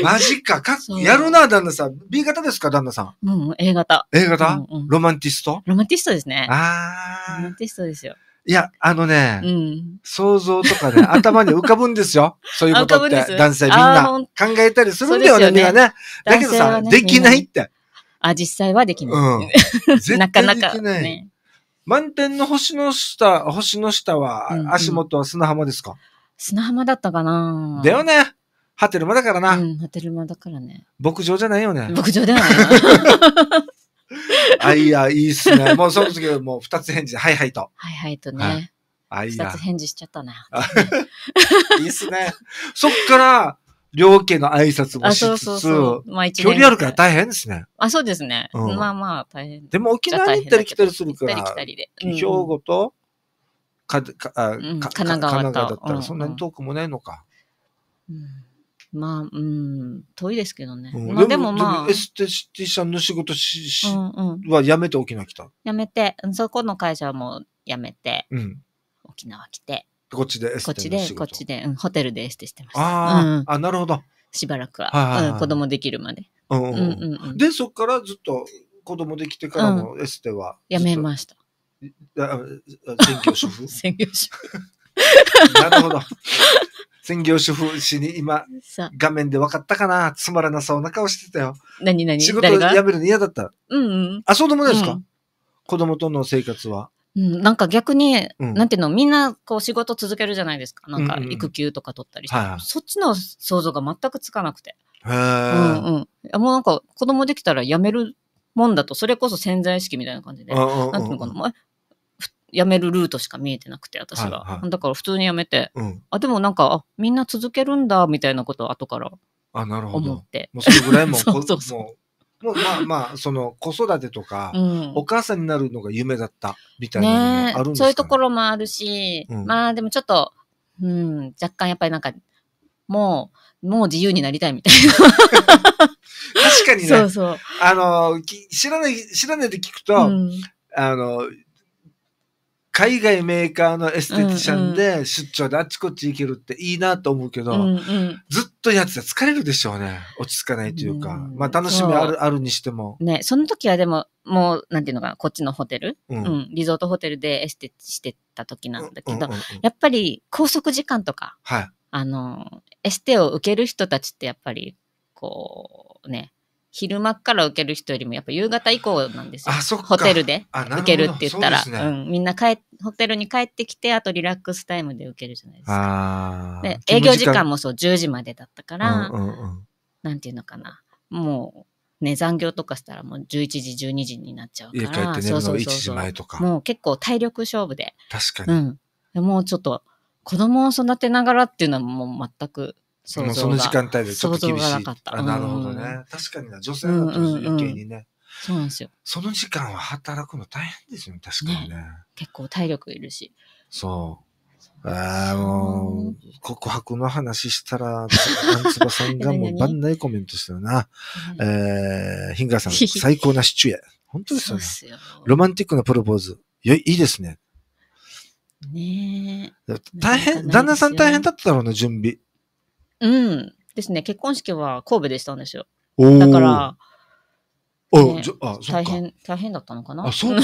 マジかか、やるな、旦那さん。B 型ですか、旦那さん。うん、A 型。A 型、うんうん、ロマンティストロマンティストですね。ああ。ロマンティストですよ。いや、あのね、うん、想像とかね、頭に浮かぶんですよ。そういうことって、男性みんな考えたりするんだよね、ねみんなね。だけどさ、ね、できないって。あ、実際はできない。うん、なかなか、ね。満点の星の下、星の下は、うんうん、足元は砂浜ですか砂浜だったかなだよね。ハテルマだからな。うん、ハテルマだからね。牧場じゃないよね。牧場ではない。あ、いや、いいっすね。もうその時はもう二つ返事で、はいはいと。はいはいとね。あ、いや。二つ返事しちゃったな。いいっすね。そっから、両家の挨拶もしつつ、距離あるから大変ですね。あ、そうですね。うん、まあまあ大変。でも沖縄に行ったり来たりするから、兵庫と、かかか、神奈川だったらそんなに遠くもないのか。うんまあ、うん、遠いですけどね。うん、まあでもまあ。エステティシャンの仕事し、し、うんうん、はやめて沖縄来た。やめて、そこの会社もやめて、うん、沖縄来て。こっちでエステの仕事こっちで、こっちで、うん、ホテルでエステしてました。あ、うん、あ、なるほど。しばらくは、はい子供できるまで。うんうんうん、で、そこからずっと子供できてからもエステは、やめました。専業主婦 専業主婦 なるほど。専業主婦氏に今、画面で分かったかなつまらなそうな顔してたよ。何何仕事誰辞めるの嫌だった。うんうん。あ、そうでもないですか、うん子供との生活は。うん、なんか逆に、うんなんていうの、みんなこう仕事続けるじゃないですか。なんか育休とか取ったりして。はいはいそっちの想像が全くつかなくて。へうんうん。もうなんか子供できたら辞めるもんだと、それこそ潜在意識みたいな感じで。うんなんていうのかな、ま辞めるルートしか見えてなくて、私はいはい、だから普通に辞めて、うん、あ、でもなんか、あ、みんな続けるんだ、みたいなことを後から思って。もうそれぐらいも そうそうそうもうまあまあ、その子育てとか、うん、お母さんになるのが夢だったみたいなのもあるんですか、ね、そういうところもあるし、うん、まあでもちょっと、うん、若干やっぱりなんか、もう、もう自由になりたいみたいな。確かにね。そうそう。あの、知らない、知らないで聞くと、うん、あの、海外メーカーのエステティシャンで出張であっちこっち行けるっていいなと思うけど、うんうん、ずっとやってたら疲れるでしょうね。落ち着かないというか。うん、まあ楽しみある、あるにしても。ね、その時はでも、もう、なんていうのかな、こっちのホテル、うん、うん、リゾートホテルでエステしてた時なんだけど、やっぱり拘束時間とか、はい、あの、エステを受ける人たちってやっぱり、こう、ね、昼間から受ける人よりもやっぱ夕方以降なんですよ。あ、そホテルで受けるって言ったら、うね、うん、みんな帰ホテルに帰ってきて、あとリラックスタイムで受けるじゃないですか。で営業時間もそう10時までだったから、なんていうのかな、もうね、残業とかしたらもう11時、12時になっちゃうから、家帰って寝る1時前とか。もう結構体力勝負で。確かに。うん、もうちょっと子供を育てながらっていうのはもう全くその時間帯でちょっと厳しい。あなるほどね。確かにな、女性は余計にね。そうなんですよ。その時間は働くの大変ですよね、確かにね。ね結構体力いるし。そう。ああ、もう、告白の話したら、つばさんが もう万内コメントしたよな。えー、ヒンガーさん、最高なシチュエ。本当ですよね。よロマンティックなプロポーズ。よいいですね。ねえ。大変、旦那さん大変だったろうな、準備。うん。ですね。結婚式は神戸でしたんですよ。だから、ね、あ大変、大変だったのかなあ、そう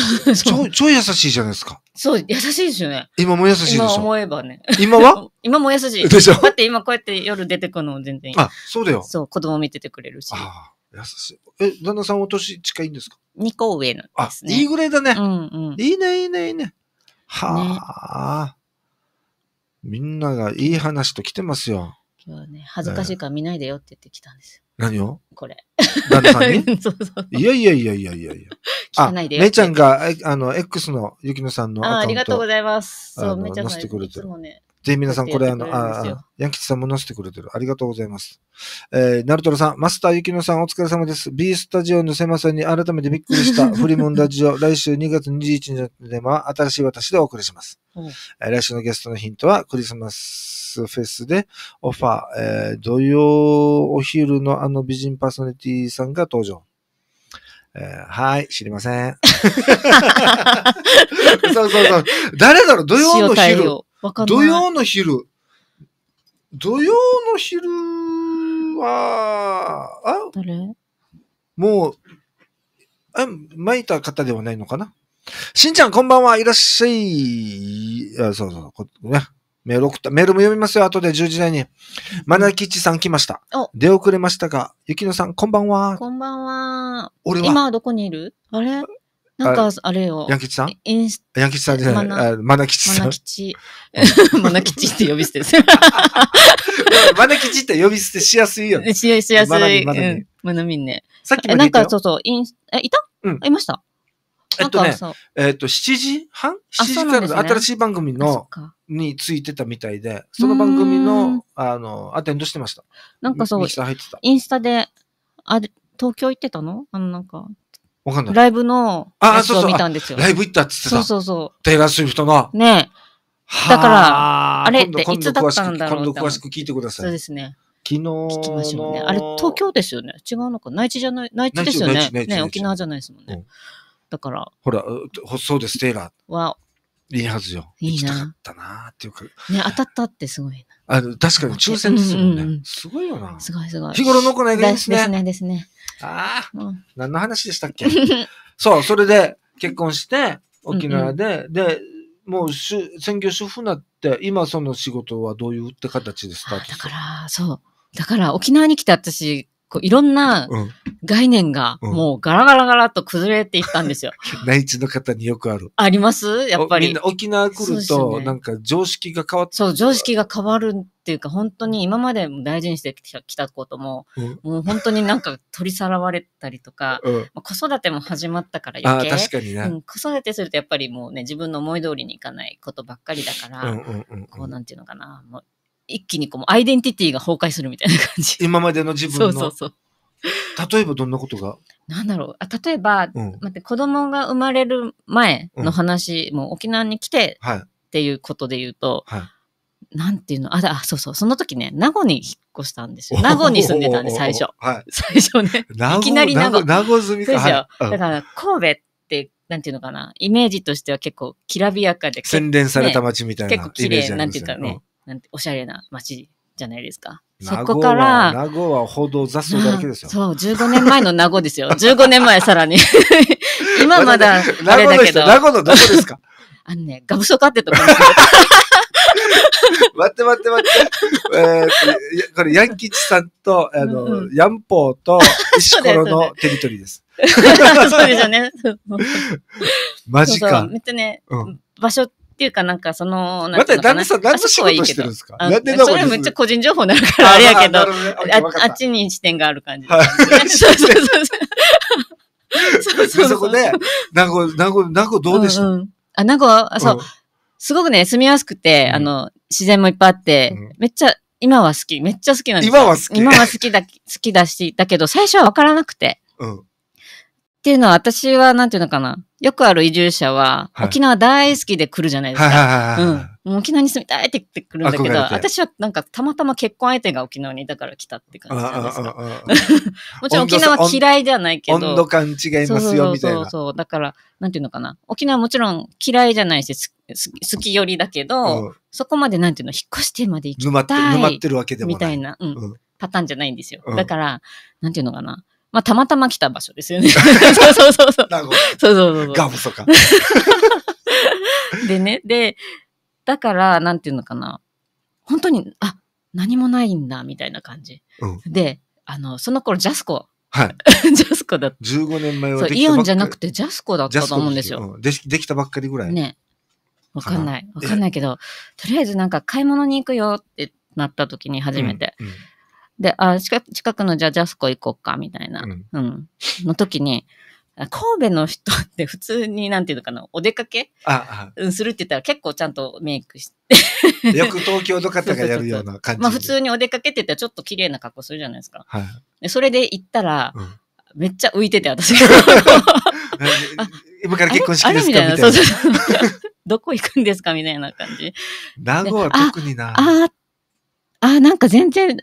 超、い優しいじゃないですか。そう、優しいですよね。今も優しいでしょ今思えばね。今は 今も優しい。でしょだって今こうやって夜出てくの全然いい。あ、そうだよ。そう、子供見ててくれるし。ああ、優しい。え、旦那さんお年近いんですか ?2 個上の、ね、あ、いいぐらいだね。うんうん。いいね、いいね、いいね。はあ、ね、みんながいい話と来てますよ。今日はね、恥ずかしいから見ないでよって言ってきたんですよ。何をこれ。旦那さんに そうそういやいやいやいやいやいや。ないでめちゃんが、あの、X のゆきのさんのあありがとうございます。そう、めちゃんが、いつもね、ぜひ皆さん、これ、あの、あヤンキチさんも載せてくれてる。ありがとうございます。えー、ナルトロさん、マスターゆきのさん、お疲れ様です。B スタジオの狭さに改めてびっくりした、フリモンラジオ、来週2月21日のテーマは、新しい私でお送りします。うん、え来週のゲストのヒントは、クリスマスフェスで、オファー、えー、土曜お昼のあの美人パーソナリティさんが登場。えー、はい、知りません。そうそうそう。誰だろう土曜の昼。わかんない。土曜の昼。土曜の昼は、あ誰もう、あ、巻いた方ではないのかなしんちゃん、こんばんは。いらっしゃい。やそうそうこ、ね。メール送った。メールも読みますよ。後で10時台に。マナキッチさん来ました。出遅れましたが、ゆきのさん、こんばんは。こんばんは。俺は。今はどこにいるあれなんか、あれよ。ヤンキチさんインスヤンキチさんじゃない、マナマナキチさん。マナキチ。マナキチって呼び捨てする。マナキチって呼び捨てしやすいよね。しやすい。マナミン、マナミマナミね。さっきもなんか、そうそう、インス、え、いたうん。いましたえっとね、えっと、7時半 ?7 時からの新しい番組の、についてたみたいで、その番組の、あの、アテンドしてました。なんかそう、インスタで、あれ、東京行ってたのあの、なんか、わかんない。ライブのあ、そう。見たんですよ。ライブ行ったっつってた。そうそうそう。テイラー・スウィフトの。ねだから、あれっていつだったんだろう今度詳しく聞いてください。そうですね。昨日聞きましょうね。あれ、東京ですよね。違うのか。内地じゃない、内地ですよね。ね、沖縄じゃないですもんね。だから。ほら、そうです、テイラー。は、いいはずよ。いいな。行たったなっていうか。ね、当たったってすごいな。あの、確かに抽選ですもんね。すごいよな。すごいすごい。日頃の行いがいですね。ですね、ですね。ああ、うん、何の話でしたっけそう、それで結婚して、沖縄で、うんうん、で、もう専業主婦になって、今その仕事はどういうって形ですかだから、そう。だから沖縄に来て私、こういろんな概念がもうガラガラガラと崩れていったんですよ。内地の方によくある。ありますやっぱり。沖縄来ると、なんか常識が変わって、ね、そう、常識が変わるっていうか、本当に今まで大事にしてきたことも、うん、もう本当になんか取りさらわれたりとか、うん、子育ても始まったから余計。確かにな、うん、子育てするとやっぱりもうね、自分の思い通りにいかないことばっかりだから、こうなんていうのかな、もう一気にこう、アイデンティティが崩壊するみたいな感じ。今までの自分の。そうそうそう。例えばどんなことがなんだろうあ例えば、うん、待って子供が生まれる前の話、うん、も沖縄に来てっていうことで言うと、はい、なんていうのあそうそうその時ね名護に引っ越したんですよ名護に住んでたんで最初、はい、最初ねいきなり名護名護住みか、はい、だから神戸ってなんていうのかなイメージとしては結構きらびやかで洗練された街みたいな、ね、結構綺麗、なんていうかね、うんなんておしゃれな街じゃないですか。そこから。名護は報道雑草だけですよ。そう、15年前の名護ですよ。15 年前さらに。今まだ、あれだけど。名護のどこですか あのね、ガブソカってとこ待って待って待って。えー、これ、ヤンキチさんと、あの、うんうん、ヤンポーと石ころのテリトリーです。そうですよね。マジか。そうそうめっちゃね、うん、場所っていうかなんかその、なんか待って、旦那さん、何の仕事してるんですかなんでそれめっちゃ個人情報になるからあれやけど、あっちに視点がある感じですそうそうそう。そうそうそこで、名古屋、名古屋、名古屋どうでした、うあ、名護、あ、そう、すごくね、住みやすくて、あの、自然もいっぱいあって、めっちゃ、今は好き、めっちゃ好きなんです今は好き今は好きだ、好きだし、だけど、最初はわからなくて。うん。っていうのは私は、なんていうのかな。よくある移住者は、沖縄大好きで来るじゃないですか。はいうん。う沖縄に住みたいって言ってくるんだけど、私はなんかたまたま結婚相手が沖縄にだから来たって感じなですか。もちろん沖縄嫌いではないけど。温度感違いますそよ、うみたいそううそう。だから、なんていうのかな。沖縄もちろん嫌いじゃないし、すす好き寄りだけど、うんそこまでなんていうの、引っ越してまで行き沼って、た沼ってるわけでもみたいな、うんうんパターンじゃないんですよ。だから、なんていうのかな。まあ、たまたま来た場所ですよね。そうそうそうそう。なるほど。そうそうそうそう。ガムソか。でね、で、だから、なんていうのかな。本当に、あ、何もないんだ、みたいな感じ。うん、で、あの、その頃、ジャスコ。はい。ジャスコだった。15年前はそう、イオンじゃなくてジャスコだったと思うんですよ。でできたばっかりぐらい。ね。わかんない。わかんないけど、とりあえずなんか買い物に行くよってなった時に初めて。うんうんで、あ、近くのじゃあジャスコ行こうか、みたいな、うん、うん。の時に、神戸の人って普通に、なんていうのかな、お出かけああ、うん、するって言ったら結構ちゃんとメイクして。よく東京の方がやるような感じ。まあ普通にお出かけって言ったらちょっと綺麗な格好するじゃないですか。はい、でそれで行ったら、うん、めっちゃ浮いてて、私。今から結婚式ですかみたいな。そうそうそう。どこ行くんですかみたいな感じ。名護は特にな。ああ、あ、なんか全然、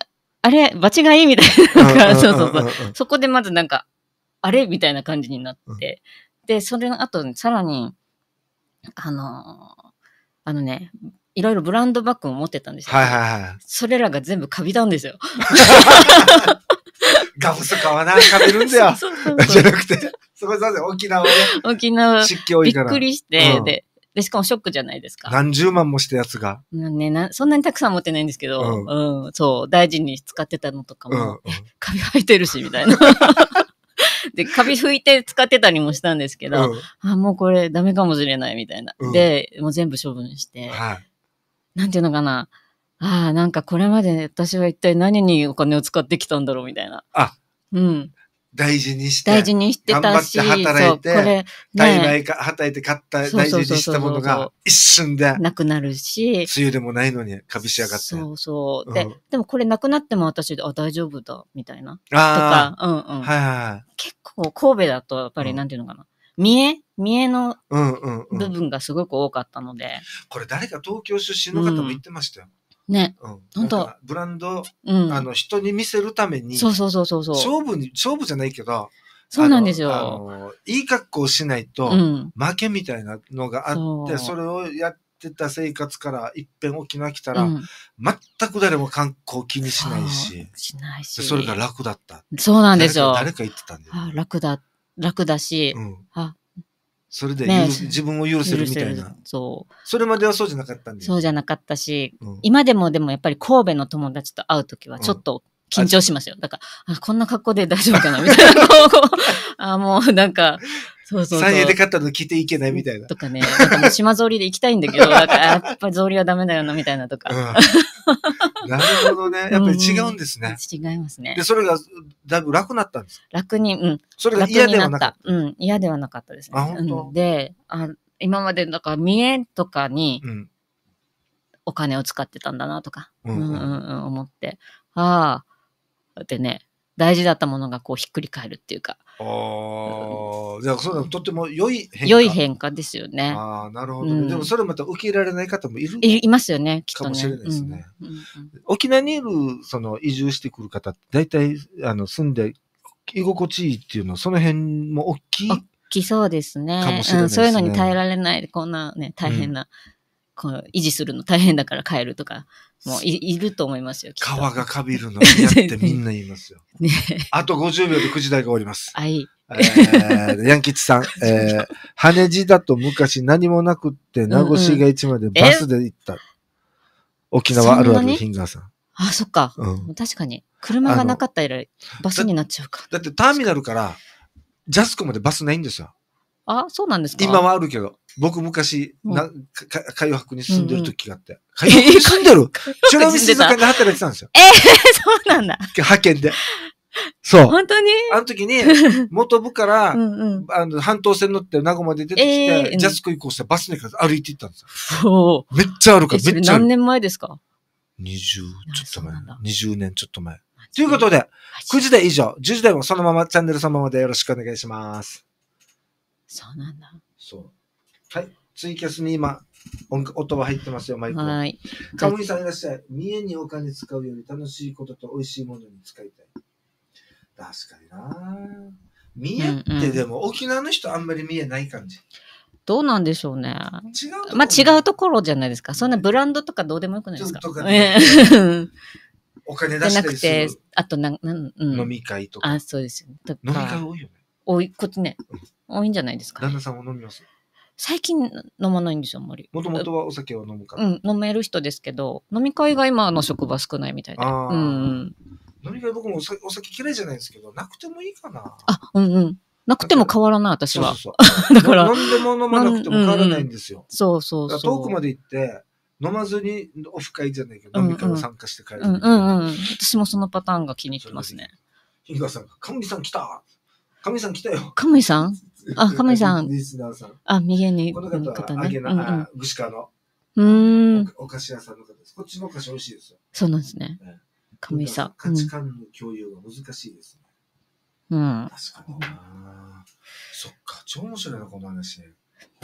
あれ、場違いみたいなのが、そうそうそう。そこでまずなんか、あれみたいな感じになって。で、それの後、さらに、あのー、あのね、いろいろブランドバッグも持ってたんですよ、はいはいはい。それらが全部カビたんですよ。ガブスカはな、カビるんだよ。じゃなくて、すごいすいません、沖縄ね。沖縄。湿気多いから。びっくりして、うん、で、で、しかもショックじゃないですか。何十万もしたやつが。なんね、なそんなにたくさん持ってないんですけど、うん、うん、そう、大事に使ってたのとかも、カビ生えてるし、みたいな。で、カビ拭いて使ってたりもしたんですけど、うん、あ、もうこれダメかもしれない、みたいな。うん、で、もう全部処分して、はい、なんていうのかな。ああ、なんかこれまで私は一体何にお金を使ってきたんだろう、みたいな。あ、うん。大事にして、大事にしてたし、頑張って働いて、これ、大、枚か、働いて買った、大事にしたものが一瞬で、なくなるし、梅雨でもないのに、かびしやがって。そうそう。で、うん、でもこれなくなっても私、あ、大丈夫だ、みたいな。あとか、うんうん。はいはい。結構神戸だと、やっぱり、なんていうのかな。うん、見え見えの部分がすごく多かったので、うんうんうん。これ誰か東京出身の方も言ってましたよ。うんね。うん。本当ブランド、うん、あの、人に見せるために。そうそうそうそう。そう。勝負に、勝負じゃないけど。そうなんですよ。あの、いい格好しないと、負けみたいなのがあって、うん、そそれをやって、た生活から一遍沖縄来たら、うん、全く誰も観光気にしないし、しないしそれが楽だった。そうなんですよ。誰か言ってたんだよ、ね、楽だ、楽だし、うん、あ、それで、ね、自分を許せるみたいな。そう。それまではそうじゃなかったんで。そうじゃなかったし、うん、今でもでもやっぱり神戸の友達と会うときはちょっと緊張しますよ。うん、だから、あ、こんな格好で大丈夫かなみたいな。あ、もうなんか、そうそうそう。3円で買ったの着ていけないみたいな。とかね、か島ぞりで行きたいんだけど、やっぱりぞりはダメだよなみたいなとか。うん なるほどね。やっぱり違うんですね。うん、違いますね。で、それがだいぶ楽になったんです楽に、うん。それが嫌ではなかった。うん、嫌ではなかったですね。あ、本当、うん、で、あ今まで、だから、見栄とかに、お金を使ってたんだなとか、うん、うんうん思って、ああ、でね、大事だったものがこうひっくり返るっていうか、ああ、じゃあ、それとても良い変化。良い変化ですよね。ああ、なるほど、ねうん、でもそれまた受け入れられない方もいるいますよね、きっと、ね、かもしれないですね。うんうん沖縄にいる、その、移住してくる方大体、あの、住んで、居心地いいっていうのは、その辺も大きい。大きそうですね。かもしれない、ねうん、そういうのに耐えられない、こんなね、大変な。うんこう維持するの大変だから帰るとか、もういいると思いますよ。川がかびるの嫌ってみんな言いますよ。ね、あと50秒で9時台が終わります。はい。えー、ヤンキッチさん、えー、羽地だと昔何もなくって名護市街地までバスで行った。うんうん、沖縄あるあるヒンガーさん。あ、そっか。うん、確かに。車がなかった以来、バスになっちゃうか。だってターミナルから、ジャスコまでバスないんですよ。あ、そうなんですか今はあるけど。僕昔、うん、なか海洋博に住んでる時があって。海洋住んでるチュラミ水で働いてたんですよ。ええー、そうなんだ。派遣で。そう。本当にあの時に、元部から、うんうん、あの、半島線乗って名古まで出てきて、えー、ジャスコ行こうしてバスに歩いて行ったんですよ。そう。めっちゃあるから、めっちゃある。何年前ですか ?20 ちょっと前。20年ちょっと前。ということで、9時台以上、10時台もそのままチャンネルそのままでよろしくお願いします。そうなんだ。そう。はい。ツイキャスに今、音音は入ってますよ、マイク。はい。カモイさんいらっしゃい。見えにお金使うより楽しいことと美味しいものに使いたい。確かにな。見えってでも、うんうん、沖縄の人あんまり見えない感じ。どうなんでしょうね。違うまあ違うところじゃないですか。そんなブランドとかどうでもよくないですか。ね、お金出してなくて、あとな、なん、うん、飲み会とか。あ、そうですよ、ね。飲み会多いよね。多い、こっちね、多いんじゃないですか、旦那さんも飲みます最近飲まないんですよ、あんまり。もともとはお酒を飲むから。うん、飲める人ですけど、飲み会が今の職場少ないみたいで。うんうん。飲み会僕もお酒お酒嫌いじゃないですけど、なくてもいいかな。あ、うんうん。なくても変わらない、私そうは。そうそ だから、飲んでも飲まなくても変わらないんですよ。そうそうだかそう。遠くまで行って、飲まずにオフ会じゃないけど、飲み会も参加して帰るうんみたうんうん。私もそのパターンが気に入ってますね。日ガさんが、かんびさん来た亀井さん来たよ。亀井さんあ、亀井さん。リスナーさん。あ、右に。この方ね。あな、うんうん、ぐの。うん。お菓子屋さんの方です。こっちのお菓子美味しいですよ。そうなんですね。亀井さん。価値観の共有が難しいですね。うん。確かにそっか、超面白いな、この話。な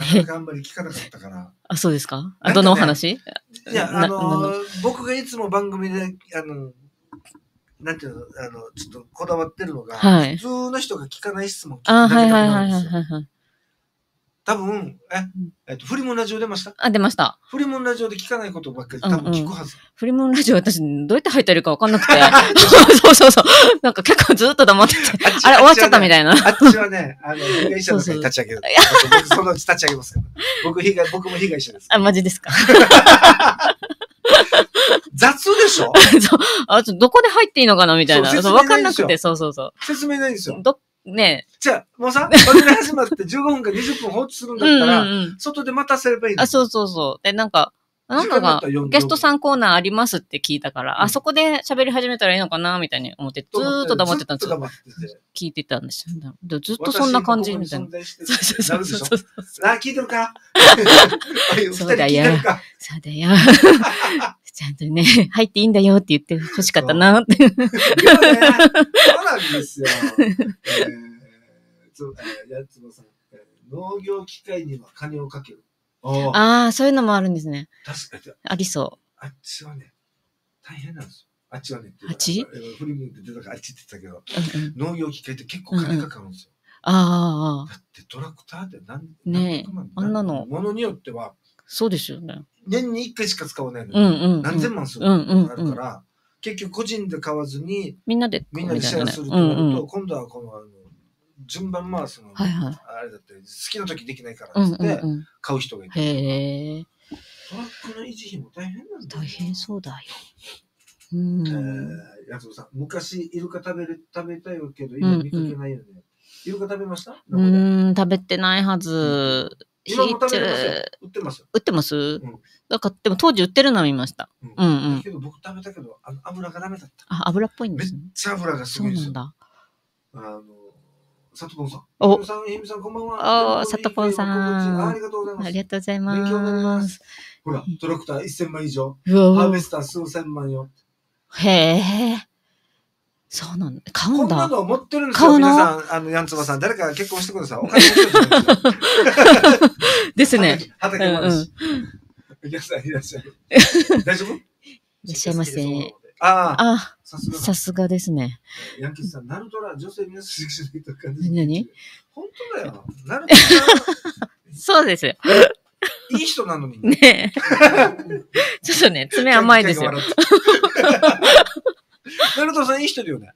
かなかあんまり聞かなかったから。あ、そうですかあ、どのお話いや、あの僕がいつも番組で、あの、なんていうの、あの、ちょっとこだわってるのが、はい普通の人が聞かない質問聞くだけだと思うんですよ。多分、え、えっと、フリモンラジオ出ましたあ、出ました。フリモンラジオで聞かないことばっかり多分聞くはず。フリモンラジオ私、どうやって入ってるかわかんなくて。そうそうそう。なんか結構ずっと黙ってて。あれ、終わっちゃったみたいな。あっちはね、あの、被害者の会立ち上げる。僕そのうち立ち上げますから。僕被害、僕も被害者です。あ、マジですか。雑でしょ うあ、ちょどこで入っていいのかなみたいな。そうそう、わかんなくて、そうそうそう。説明ないんですよ。どねじゃあ、もうさ、番組始まって15分か20分放置するんだったら、うんうん外で待たせればいいのあ、そうそうそう。で、なんか、なんか、ゲストさんコーナーありますって聞いたから、うん、あそこで喋り始めたらいいのかな、みたいに思って、ずーっと黙ってたんですよ。聞いてたんですよ。でずっとそんな感じみたいな。あ、聞いてるか そうだよ。そうだよ。ちゃんとね、入っていいんだよって言って欲しかったなって。そう、ね、なんですよ。えー、そうえー、やつもさん、農業機械には金をかける。ああ、そういうのもあるんですね。確かに。ありそう。あっちはね、大変なんですよ。あっちはね、あっち振り向いて出たからあっちって言ったけど、うん農業機械って結構金かかるんですよ。うんうん、ああ。だってトラクターって何、ね、何あんなの。ものによっては。そうですよね。年に1回しか使わないのに、うんうん、何千万するのあるから、結局個人で買わずに、みんなで、みんなでシェアするとなると、うんうん、今度はこの、あの順番回すの、はいはい、あれだって、好きな時できないからって、買う人がいて。へトラックの維持費も大変なんだ大変そうだよ。うん、えー、やつさん、昔イルカ食べる食べたいけど、今見かけないよね。うんうん、イルカ食べましたうん、食べてないはず。今も食べれますよ。売ってます売ってます、うん、だから、でも当時売ってるの見ました。うん、うんうんけど僕食べたけど、あ油がダメだった。あ、油っぽいんです、ね、めっちゃ油がすごいですそうなんだ。あの、さとさん。おさん、えみさん、こんばんは。おさとぽんさん。ありがとうございます。ありがとうございます。ほら、トラクター1000万以上。ハーベスター数千万よ。へえ。そうなん買うんだ。こんなの持ってるんですよ。皆さん、あの、ヤンツバさん、誰か結婚してください。お金持ってる ですね。畑もあるし。皆さんいらっしゃい。大丈夫いらっしゃいませ。ああ、さすがですね。ヤンキーさん、ナルトラ、女性皆さん好ないと何本当だよ。ナルトラ。そうです。いい人なのに。ね ちょっとね、爪甘いですよ。ナルトさんいい人だよね。